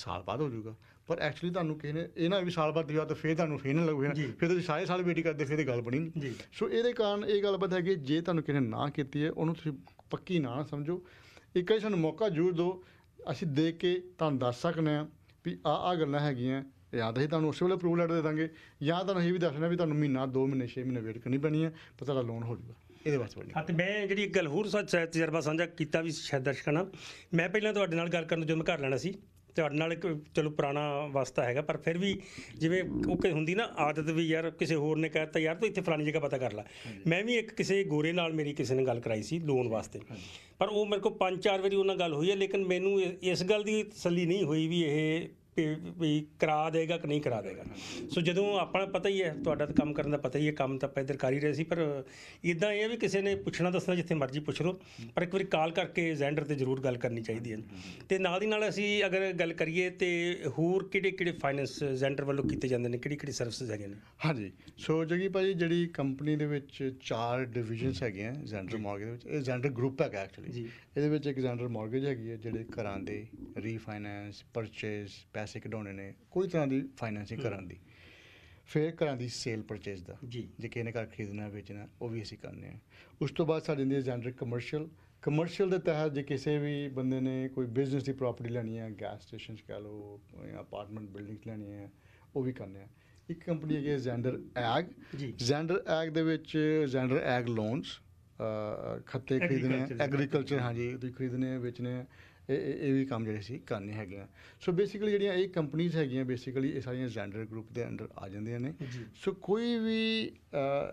ਸਾਲ ਬਾਅਦ ਹੋ ਜਾਊਗਾ ਪਰ ਐਕਚੁਅਲੀ ਤੁਹਾਨੂੰ ਕਿਸੇ ਨੇ ਇਹ ਨਾ ਵੀ ਸਾਲ ਬਾਅਦ ਦਿਵਾ ਤਾਂ ਫੇਰ ਤੁਹਾਨੂੰ ਫੇਰ ਨਾ ਲੱਗੂ ਫਿਰ ਤੁਸੀਂ ਸਾਰੇ ਸਾਲ ਵੇਟ ਕਰਦੇ ਫੇਰ ਇਹ ਗੱਲ ਬਣੀ ਨਹੀਂ ਸੋ ਇਹਦੇ ਕਾਰਨ ਇਹ ਗੱਲ ਬਤ ਹੈ ਕਿ ਜੇ ਤੁਹਾਨੂੰ ਕਿਸੇ ਨੇ ਨਾ ਕੀਤੀ ਹੈ ਉਹਨੂੰ ਤੁਸੀਂ ਪੱਕੀ ਨਾ ਸਮਝੋ ਇੱਕ ਵਾਰੀ ਸਾਨੂੰ ਮੌਕਾ ਜ਼ਰੂਰ ਦਿਓ ਅਸੀਂ ਦੇਖ ਕੇ ਤੁਹਾਨੂੰ ਦੱਸ ਸਕਨੇ ਆ ਵੀ ਆ ਆ ਗੱਲਾਂ ਹੈਗੀਆਂ ਜਾਂ ਤਾਂ ਤੁਹਾਨੂੰ ਉਸੇ ਵੇਲੇ ਅਪਰੂਵ ਲੈਟਰ ਦੇ ਦਾਂਗੇ ਜਾਂ ਤੁਹਾਨੂੰ ਇਹ ਵੀ ਦੱਸਣਾ ਵੀ ਤੁਹਾਨੂੰ ਮਹੀਨਾ 2 ਮਹੀਨੇ 6 ਮਹੀਨੇ ਵੇਟ ਕਰਨੀ ਪੈਣੀ ਹੈ ਪਰ ਤੁਹਾਡਾ ਲੋਨ ਹੋ ਜਾਊਗਾ ਇਹਦੇ ਵਾਸਤੇ ਹਾਂ ਤੇ ਮੈਂ ਜਿਹੜੀ ਇੱਕ ਗੱਲ ਹੋਰ ਸੱਚ ਤਜਰਬਾ ਸਾਂਝਾ ਕੀਤਾ ਵੀ ਸ਼ਾਇਦ ਦਰਸ਼ਕਾਂ ਨਾਲ ਮੈਂ ਪਹਿਲਾਂ ਤੁਹਾਡੇ ਨਾਲ ਗੱਲ ਕਰਨ ਤੋਂ ਜਦੋਂ ਮੈਂ ਘਰ ਲੈਣਾ ਸੀ ਤੁਹਾਡੇ ਨਾਲ ਇੱਕ ਚਲੋ ਪੁਰਾਣਾ ਵਾਸਤਾ ਹੈਗਾ ਪਰ ਫਿਰ ਵੀ ਜਿਵੇਂ ਉਹ ਕਿ ਹੁੰਦੀ ਨਾ ਆਦਤ ਵੀ ਯਾਰ ਕਿਸੇ ਹੋਰ ਨੇ ਕਹਿਤਾ ਯਾਰ ਤੂੰ ਇੱਥੇ ਫਲਾਣੀ ਜਗ੍ਹਾ ਪਤਾ ਕਰ ਲੈ ਮੈਂ ਵੀ ਇੱਕ ਕਿਸੇ ਗੋਰੇ ਨਾਲ ਮੇਰੀ ਕਿਸੇ ਨੇ ਗੱਲ ਕਰਾਈ ਸੀ ਲੋਨ ਵਾਸਤੇ ਪਰ ਉਹ ਮੇਰੇ ਕੋਲ ਪੰਜ ਚਾਰ ਵਾਰੀ ਉਹਨਾਂ ਨਾਲ ਗੱਲ ਹੋਈ ਹੈ ਲੇਕਿਨ ਮੈਨੂੰ ਇਸ ਗੱਲ ਦੀ ਤਸੱਲੀ ਨਹੀਂ ਹੋਈ ਵੀ ਇਹ ਵੀ ਕਰਾ ਦੇਗਾ ਕਿ ਨਹੀਂ ਕਰਾ ਦੇਗਾ ਸੋ ਜਦੋਂ ਆਪਣਾ ਪਤਾ ਹੀ ਹੈ ਤੁਹਾਡਾ ਤਾਂ ਕੰਮ ਕਰਨ ਦਾ ਪਤਾ ਹੀ ਹੈ ਕੰਮ ਤਾਂ ਆਪਾਂ ਇਧਰ ਕਰ ਹੀ ਰਹੇ ਸੀ ਪਰ ਇਦਾਂ ਇਹ ਵੀ ਕਿਸੇ ਨੇ ਪੁੱਛਣਾ ਦੱਸਣਾ ਜਿੱਥੇ ਮਰਜ਼ੀ ਪੁੱਛ ਲਓ ਪਰ ਇੱਕ ਵਾਰੀ ਕਾਲ ਕਰਕੇ ਜ਼ੈਂਡਰ ਤੇ ਜ਼ਰੂਰ ਗੱਲ ਕਰਨੀ ਚਾਹੀਦੀ ਹੈ ਤੇ ਨਾਲ ਦੀ ਨਾਲ ਅਸੀਂ ਅਗਰ ਗੱਲ ਕਰੀਏ ਤੇ ਹੋਰ ਕਿਹੜੇ ਕਿਹੜੇ ਫਾਈਨੈਂਸ ਜ਼ੈਂਡਰ ਵੱਲੋਂ ਕੀਤੇ ਜਾਂਦੇ ਨੇ ਕਿਹੜੀ ਕਿਹੜੀ ਸਰਵਿਸਿਜ਼ ਹੈਗੀਆਂ ਨੇ ਹਾਂਜੀ ਸੋ ਜਗੀ ਭਾਜੀ ਜਿਹੜੀ ਕੰਪਨੀ ਦੇ ਵਿੱਚ ਚਾਰ ਡਿਵੀਜ਼ਨਸ ਹੈਗੀਆਂ ਜ਼ੈਂਡਰ ਮਾਰਗੇਜ ਦੇ ਵਿੱਚ ਇਹ ਜ਼ੈਂਡਰ ਗਰੁੱਪ ਹੈਗਾ ਐਕਚੁਅਲੀ ਇਹਦੇ ਵਿੱਚ ਇੱਕ ਜ਼ੈਂਡਰ ਮਾਰਗੇਜ ਹੈਗੀ ਹੈ ਜਿਹੜੇ ਘਰਾਂ ਦੇ ਰੀਫਾਈਨੈਂਸ ਪਰਚੇਸ ਪੈਸੇ ਕਢਾਉਣੇ ਨੇ ਕੋਈ ਤਰ੍ਹਾਂ ਦੀ ਫਾਈਨੈਂਸਿੰਗ ਕਰਨ ਦੀ ਫਿਰ ਘਰਾਂ ਦੀ ਸੇਲ ਪਰਚੇਸ ਦਾ ਜੇ ਕਿਸੇ ਨੇ ਘਰ ਖਰੀਦਣਾ ਵੇਚਣਾ ਉਹ ਵੀ ਅਸੀਂ ਕਰਨੇ ਆ ਉਸ ਤੋਂ ਬਾਅਦ ਸਾਡੇ ਨੇ ਜਨਰਲ ਕਮਰਸ਼ੀਅਲ ਕਮਰਸ਼ੀਅਲ ਦੇ ਤਹਿਤ ਜੇ ਕਿਸੇ ਵੀ ਬੰਦੇ ਨੇ ਕੋਈ ਬਿਜ਼ਨਸ ਦੀ ਪ੍ਰਾਪਰਟੀ ਲੈਣੀ ਹੈ ਗੈਸ ਸਟੇਸ਼ਨਸ ਕਹ ਲਓ ਜਾਂ ਅਪਾਰਟਮੈਂਟ ਬਿਲਡਿੰਗਸ ਲੈਣੀ ਹੈ ਉਹ ਵੀ ਕਰਨੇ ਆ ਇੱਕ ਕੰਪਨੀ ਹੈਗੀ ਜ਼ੈਂਡਰ ਐਗ ਜ਼ੈਂਡਰ ਐਗ ਦੇ ਵਿੱਚ ਜ਼ੈਂਡਰ ਐਗ ਲੋਨਸ ਖੱਤੇ ਖਰੀਦਣੇ ਐਗਰੀਕਲਚਰ ਹਾਂਜੀ ਤੁਸੀਂ ਖਰੀਦਣੇ ਵੇਚਣੇ ਇਹ ਇਹ ਵੀ ਕੰਮ ਜਿਹੜੇ ਸੀ ਕਰਨੇ ਹੈਗੇ ਆ ਸੋ ਬੇਸਿਕਲੀ ਜਿਹੜੀਆਂ ਇਹ ਕੰਪਨੀਆਂ ਹੈਗੀਆਂ ਬੇਸਿਕਲੀ ਇਹ ਸਾਰੀਆਂ ਜ਼ੈਂਡਰ ਗਰੁੱਪ ਦੇ ਅੰਡਰ ਆ ਜਾਂਦੀਆਂ ਨੇ ਸੋ ਕੋਈ ਵੀ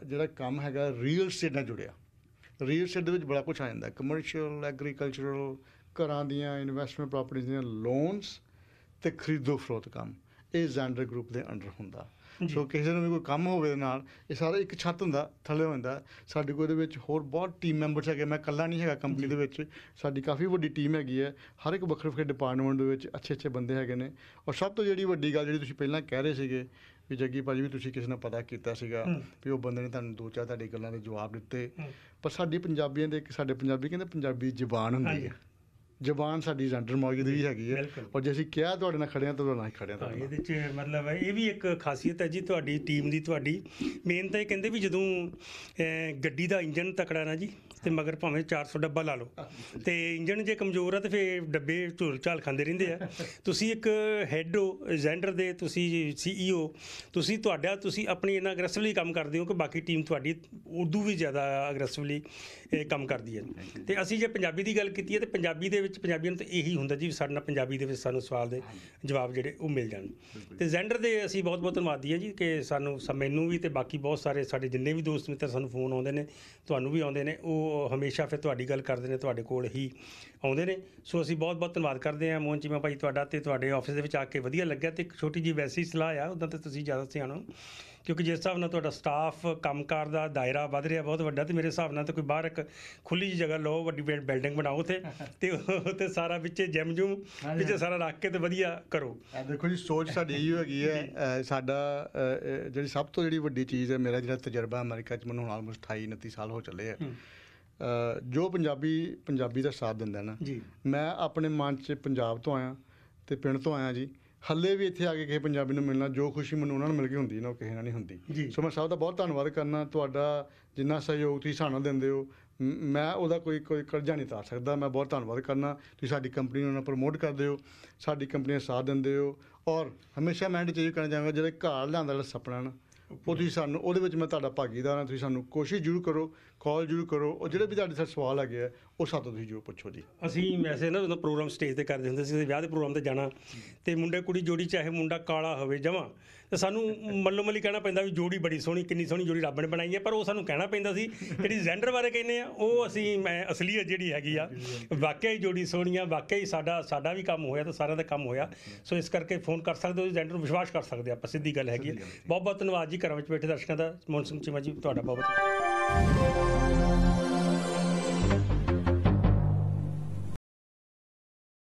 ਜਿਹੜਾ ਕੰਮ ਹੈਗਾ ਰੀਅਲ ਸਟੇਟ ਨਾਲ ਜੁੜਿਆ ਰੀਅਲ ਸਟੇਟ ਦੇ ਵਿੱਚ ਬੜਾ ਕੁਝ ਆ ਜਾਂਦਾ ਕਮਰਸ਼ੀਅਲ ਐਗਰੀਕਲਚਰਲ ਘਰਾਂ ਦੀਆਂ ਇਨਵੈਸਟਮੈਂਟ ਪ੍ਰਾਪਰਟੀਆਂ ਲੋਨਸ ਤੇ ਖਰੀਦੋ ਫਰੋਤ ਕੰਮ ਇਹ ਜੈਂਡਰ ਗਰੁੱਪ ਦੇ ਅੰਡਰ ਹੁੰਦਾ ਸੋ ਕਿਸੇ ਨੂੰ ਵੀ ਕੋਈ ਕੰਮ ਹੋਵੇ ਨਾਲ ਇਹ ਸਾਰਾ ਇੱਕ ਛੱਤ ਹੁੰਦਾ ਥੱਲੇ ਹੁੰਦਾ ਸਾਡੇ ਕੋਲ ਦੇ ਵਿੱਚ ਹੋਰ ਬਹੁਤ ਟੀਮ ਮੈਂਬਰਸ ਹੈਗੇ ਮੈਂ ਇਕੱਲਾ ਨਹੀਂ ਹੈਗਾ ਕੰਪਨੀ ਦੇ ਵਿੱਚ ਸਾਡੀ ਕਾਫੀ ਵੱਡੀ ਟੀਮ ਹੈਗੀ ਹੈ ਹਰ ਇੱਕ ਵੱਖਰੇ ਵੱਖਰੇ ਡਿਪਾਰਟਮੈਂਟ ਦੇ ਵਿੱਚ ਅੱਛੇ ਅੱਛੇ ਬੰਦੇ ਹੈਗੇ ਨੇ ਔਰ ਸਭ ਤੋਂ ਜਿਹੜੀ ਵੱਡੀ ਗੱਲ ਜਿਹੜੀ ਤੁਸੀਂ ਪਹਿਲਾਂ ਕਹਿ ਰਹੇ ਸੀਗੇ ਵੀ ਜੱਗੀ ਭਾਜੀ ਵੀ ਤੁਸੀਂ ਕਿਸੇ ਨਾਲ ਪਤਾ ਕੀਤਾ ਸੀਗਾ ਵੀ ਉਹ ਬੰਦੇ ਨੇ ਤੁਹਾਨੂੰ ਦੋ ਚਾਰ ਤੁਹਾਡੀ ਗੱਲਾਂ ਦੇ ਜਵਾਬ ਦਿੱਤੇ ਪਰ ਸਾਡੀ ਪੰਜਾਬੀਆਂ ਦੇ ਇੱਕ ਸਾਡੇ ਪੰਜਾਬੀ ਕਹਿੰਦੇ ਪੰਜਾਬੀ ਜ਼ੁਬਾਨ ਹੁੰਦੀ ਹੈ ਜ਼ਬਾਨ ਸਾਡੀ ਰੈਂਡਰ ਮੌਜੂਦ ਵੀ ਹੈਗੀ ਹੈ ਔਰ ਜੇ ਅਸੀਂ ਕਿਹਾ ਤੁਹਾਡੇ ਨਾਲ ਖੜਿਆ ਤਾਂ ਤੁਹਾਡੇ ਨਾਲ ਹੀ ਖੜਿਆ ਤਾਂ ਇਹਦੇ ਚ ਮਤਲਬ ਇਹ ਵੀ ਇੱਕ ਖਾਸੀਅਤ ਹੈ ਜੀ ਤੁਹਾਡੀ ਟੀਮ ਦੀ ਤੁਹਾਡੀ ਮੇਨ ਤਾਂ ਇਹ ਕਹਿੰਦੇ ਵੀ ਜਦੋਂ ਗੱਡੀ ਦਾ ਇੰਜਨ ਤਕੜਾ ਨਾ ਜੀ ਤੇ ਮਗਰ ਭਾਵੇਂ 400 ਡੱਬਾ ਲਾ ਲਓ ਤੇ ਇੰਜਨ ਜੇ ਕਮਜ਼ੋਰ ਆ ਤੇ ਫੇ ਡੱਬੇ ਝੂਲ ਝਾਲ ਖਾਂਦੇ ਰਹਿੰਦੇ ਆ ਤੁਸੀਂ ਇੱਕ ਹੈਡ ਹੋ ਜ਼ੈਂਡਰ ਦੇ ਤੁਸੀਂ ਸੀਈਓ e ਤੁਸੀਂ ਤੁਹਾਡਾ ਤੁਸੀਂ ਆਪਣੀ ਇਨਾ ਅਗਰੈਸਿਵਲੀ ਕੰਮ ਕਰਦੇ ਹੋ ਕਿ ਬਾਕੀ ਟੀਮ ਤੁਹਾਡੀ ਉਰਦੂ ਵੀ ਜ਼ਿਆਦਾ ਅਗਰੈਸਿਵਲੀ ਕੰਮ ਕਰਦੀ ਹੈ ਤੇ ਅਸੀਂ ਜੇ ਪੰਜਾਬੀ ਦੀ ਗੱਲ ਕੀਤੀ ਹੈ ਤੇ ਪੰਜਾਬੀ ਦੇ ਵਿੱਚ ਪੰਜਾਬੀਆਂ ਨੂੰ ਤਾਂ ਇਹੀ ਹੁੰਦਾ ਜੀ ਸਾਡੇ ਨਾਲ ਪੰਜਾਬੀ ਦੇ ਵਿੱਚ ਸਾਨੂੰ ਸਵਾਲ ਦੇ ਜਵਾਬ ਜਿਹੜੇ ਉਹ ਮਿਲ ਜਾਣ ਤੇ ਜ਼ੈਂਡਰ ਦੇ ਅਸੀਂ ਬਹੁਤ ਬਹੁਤ ਧੰਨਵਾਦੀ ਹਾਂ ਜੀ ਕਿ ਸਾਨੂੰ ਮੈਨੂੰ ਵੀ ਤੇ ਬਾਕੀ ਬਹੁਤ ਸਾਰੇ ਸਾਡੇ ਜਿੰਨੇ ਵੀ ਦੋਸਤ ਮਿੱਤਰ ਸਾਨੂੰ ਫੋਨ ਆਉਂਦੇ ਨੇ ਤੁਹਾਨੂੰ ਵੀ ਆਉਂਦੇ ਨੇ ਉਹ ਹਮੇਸ਼ਾ ਫਿਰ ਤੁਹਾਡੀ ਗੱਲ ਕਰਦੇ ਨੇ ਤੁਹਾਡੇ ਕੋਲ ਹੀ ਆਉਂਦੇ ਨੇ ਸੋ ਅਸੀਂ ਬਹੁਤ ਬਹੁਤ ਧੰਨਵਾਦ ਕਰਦੇ ਹਾਂ ਮੋਹਨ ਚੀਮਾ ਭਾਈ ਤੁਹਾਡਾ ਤੇ ਤੁਹਾਡੇ ਆਫਿਸ ਦੇ ਵਿੱਚ ਆ ਕੇ ਵਧੀਆ ਲੱਗਿਆ ਤੇ ਇੱਕ ਛੋਟੀ ਜੀ ਵੈਸੀ ਸਲਾਹ ਆ ਉਦਾਂ ਤੇ ਤੁਸੀਂ ਜ਼ਿਆਦਾ ਸਿਆਣੋ ਕਿਉਂਕਿ ਜਿਸ ਹਿਸਾਬ ਨਾਲ ਤੁਹਾਡਾ ਸਟਾਫ ਕੰਮਕਾਰ ਦਾ ਦਾਇਰਾ ਵੱਧ ਰਿਹਾ ਬਹੁਤ ਵੱਡਾ ਤੇ ਮੇਰੇ ਹਿਸਾਬ ਨਾਲ ਤਾਂ ਕੋਈ ਬਾਹਰ ਇੱਕ ਖੁੱਲੀ ਜੀ ਜਗ੍ਹਾ ਲਓ ਵੱਡੀ ਬਿਲਡਿੰਗ ਬਣਾਓ ਤੇ ਤੇ ਉਥੇ ਸਾਰਾ ਵਿੱਚ ਜਿਮ ਜੂਮ ਵਿੱਚ ਸਾਰਾ ਰੱਖ ਕੇ ਤੇ ਵਧੀਆ ਕਰੋ ਦੇਖੋ ਜੀ ਸੋਚ ਸਾਡੀ ਇਹ ਹੈਗੀ ਹੈ ਸਾਡਾ ਜਿਹੜੀ ਸਭ ਤੋਂ ਜਿਹੜੀ ਵੱਡੀ ਚੀਜ਼ ਹੈ ਮੇਰਾ ਜਿਹੜਾ ਤਜਰਬਾ ਅਮਰੀਕਾ ਚ ਮੈਨੂੰ ਹੁਣ ਆਲਮੋਸਟ 28 29 ਸਾਲ ਹੋ ਚੱਲੇ ਆ ਜੋ ਪੰਜਾਬੀ ਪੰਜਾਬੀ ਦਾ ਸਾਥ ਦਿੰਦਾ ਨਾ ਜੀ ਮੈਂ ਆਪਣੇ ਮਨ 'ਚ ਪੰਜਾਬ ਤੋਂ ਆਇਆ ਤੇ ਪਿੰਡ ਤੋਂ ਆਇਆ ਜੀ ਹੱਲੇ ਵੀ ਇੱਥੇ ਆ ਕੇ ਕਿਸੇ ਪੰਜਾਬੀ ਨੂੰ ਮਿਲਣਾ ਜੋ ਖੁਸ਼ੀ ਮੈਨੂੰ ਉਹਨਾਂ ਨੂੰ ਮਿਲ ਕੇ ਹੁੰਦੀ ਨਾ ਉਹ ਕਿਸੇ ਨਾਲ ਨਹੀਂ ਹੁੰਦੀ ਸੋ ਮੈਂ ਸਭ ਦਾ ਬਹੁਤ ਧੰਨਵਾਦ ਕਰਨਾ ਤੁਹਾਡਾ ਜਿੰਨਾ ਸਹਿਯੋਗ ਤੁਸੀਂ ਸਾਨੂੰ ਦਿੰਦੇ ਹੋ ਮੈਂ ਉਹਦਾ ਕੋਈ ਕੋਈ ਕਰਜ਼ਾ ਨਹੀਂ ਤਾਰ ਸਕਦਾ ਮੈਂ ਬਹੁਤ ਧੰਨਵਾਦ ਕਰਨਾ ਤੁਸੀਂ ਸਾਡੀ ਕੰਪਨੀ ਨੂੰ ਪ੍ਰਮੋਟ ਕਰਦੇ ਹੋ ਸਾਡੀ ਕੰਪਨੀ ਦਾ ਸਾਥ ਦਿੰਦੇ ਹੋ ਔਰ ਹਮੇਸ਼ਾ ਮੈਂ ਇਹ ਚੀਜ਼ ਕਰਨਾ ਚਾਹਾਂਗਾ ਜਿਹੜੇ ਘਰ ਲਿਆਂਦਾ ਸਪਨਾ ਨਾ ਉਹ ਤੁਸੀਂ ਸਾਨੂੰ ਉਹਦੇ ਵਿੱਚ ਮੈਂ ਤੁਹਾਡਾ ਭਾਗੀਦਾਰ ਹਾਂ ਤੁਸੀਂ ਸਾਨੂੰ ਕੋਸ਼ਿਸ਼ ਜ਼ਰੂਰ ਕਰੋ ਕਾਲ ਜ਼ਰੂਰ ਕਰੋ ਉਹ ਜਿਹੜੇ ਵੀ ਤੁਹਾਡੇ ਸਰ ਸਵਾਲ ਆ ਗਿਆ ਉਹ ਸਾਤੋਂ ਤੁਸੀਂ ਜ਼ਰੂਰ ਪੁੱਛੋ ਜੀ ਅਸੀਂ ਵੈਸੇ ਨਾ ਜਦੋਂ ਪ੍ਰੋਗਰਾਮ ਸਟੇਜ ਤੇ ਕਰਦੇ ਹੁੰਦੇ ਸੀ ਵਿਆਹ ਦੇ ਪ੍ਰੋਗਰਾਮ ਤੇ ਜਾਣਾ ਤੇ ਮੁੰਡੇ ਕੁੜੀ ਜੋੜੀ ਚਾਹੇ ਮੁੰਡਾ ਕਾਲਾ ਹੋਵੇ ਜਮਾ ਤੇ ਸਾਨੂੰ ਮੱਲੋ ਮੱਲੀ ਕਹਿਣਾ ਪੈਂਦਾ ਵੀ ਜੋੜੀ ਬੜੀ ਸੋਹਣੀ ਕਿੰਨੀ ਸੋਹਣੀ ਜੋੜੀ ਰੱਬ ਨੇ ਬਣਾਈ ਹੈ ਪਰ ਉਹ ਸਾਨੂੰ ਕਹਿਣਾ ਪੈਂਦਾ ਸੀ ਜਿਹੜੀ ਜੈਂਡਰ ਬਾਰੇ ਕਹਿੰਦੇ ਆ ਉਹ ਅਸੀਂ ਮੈਂ ਅਸਲੀਅਤ ਜਿਹੜੀ ਹੈਗੀ ਆ ਵਾਕਿਆ ਹੀ ਜੋੜੀ ਸੋਹਣੀ ਆ ਵਾਕਿਆ ਹੀ ਸਾਡਾ ਸਾਡਾ ਵੀ ਕੰਮ ਹੋਇਆ ਤਾਂ ਸਾਰਿਆਂ ਦਾ ਕੰਮ ਹੋਇਆ ਸੋ ਇਸ ਕਰਕੇ ਫੋਨ ਕਰ ਸਕਦੇ ਹੋ ਜੈਂਡਰ ਨੂੰ ਵਿਸ਼ਵਾਸ ਕਰ ਸਕਦੇ ਆਪਾਂ ਸਿੱਧੀ ਗੱਲ ਹੈਗੀ ਬਹੁਤ ਬਹੁਤ ਧੰਨਵਾਦ ਜੀ ਘਰਾਂ ਵਿੱਚ ਬੈਠੇ ਦਰਸ਼ਕਾਂ ਦਾ ਸਿੰਘ ਚੀਮਾ ਜੀ ਤੁਹਾਡਾ ਬਹੁਤ ਬਹੁਤ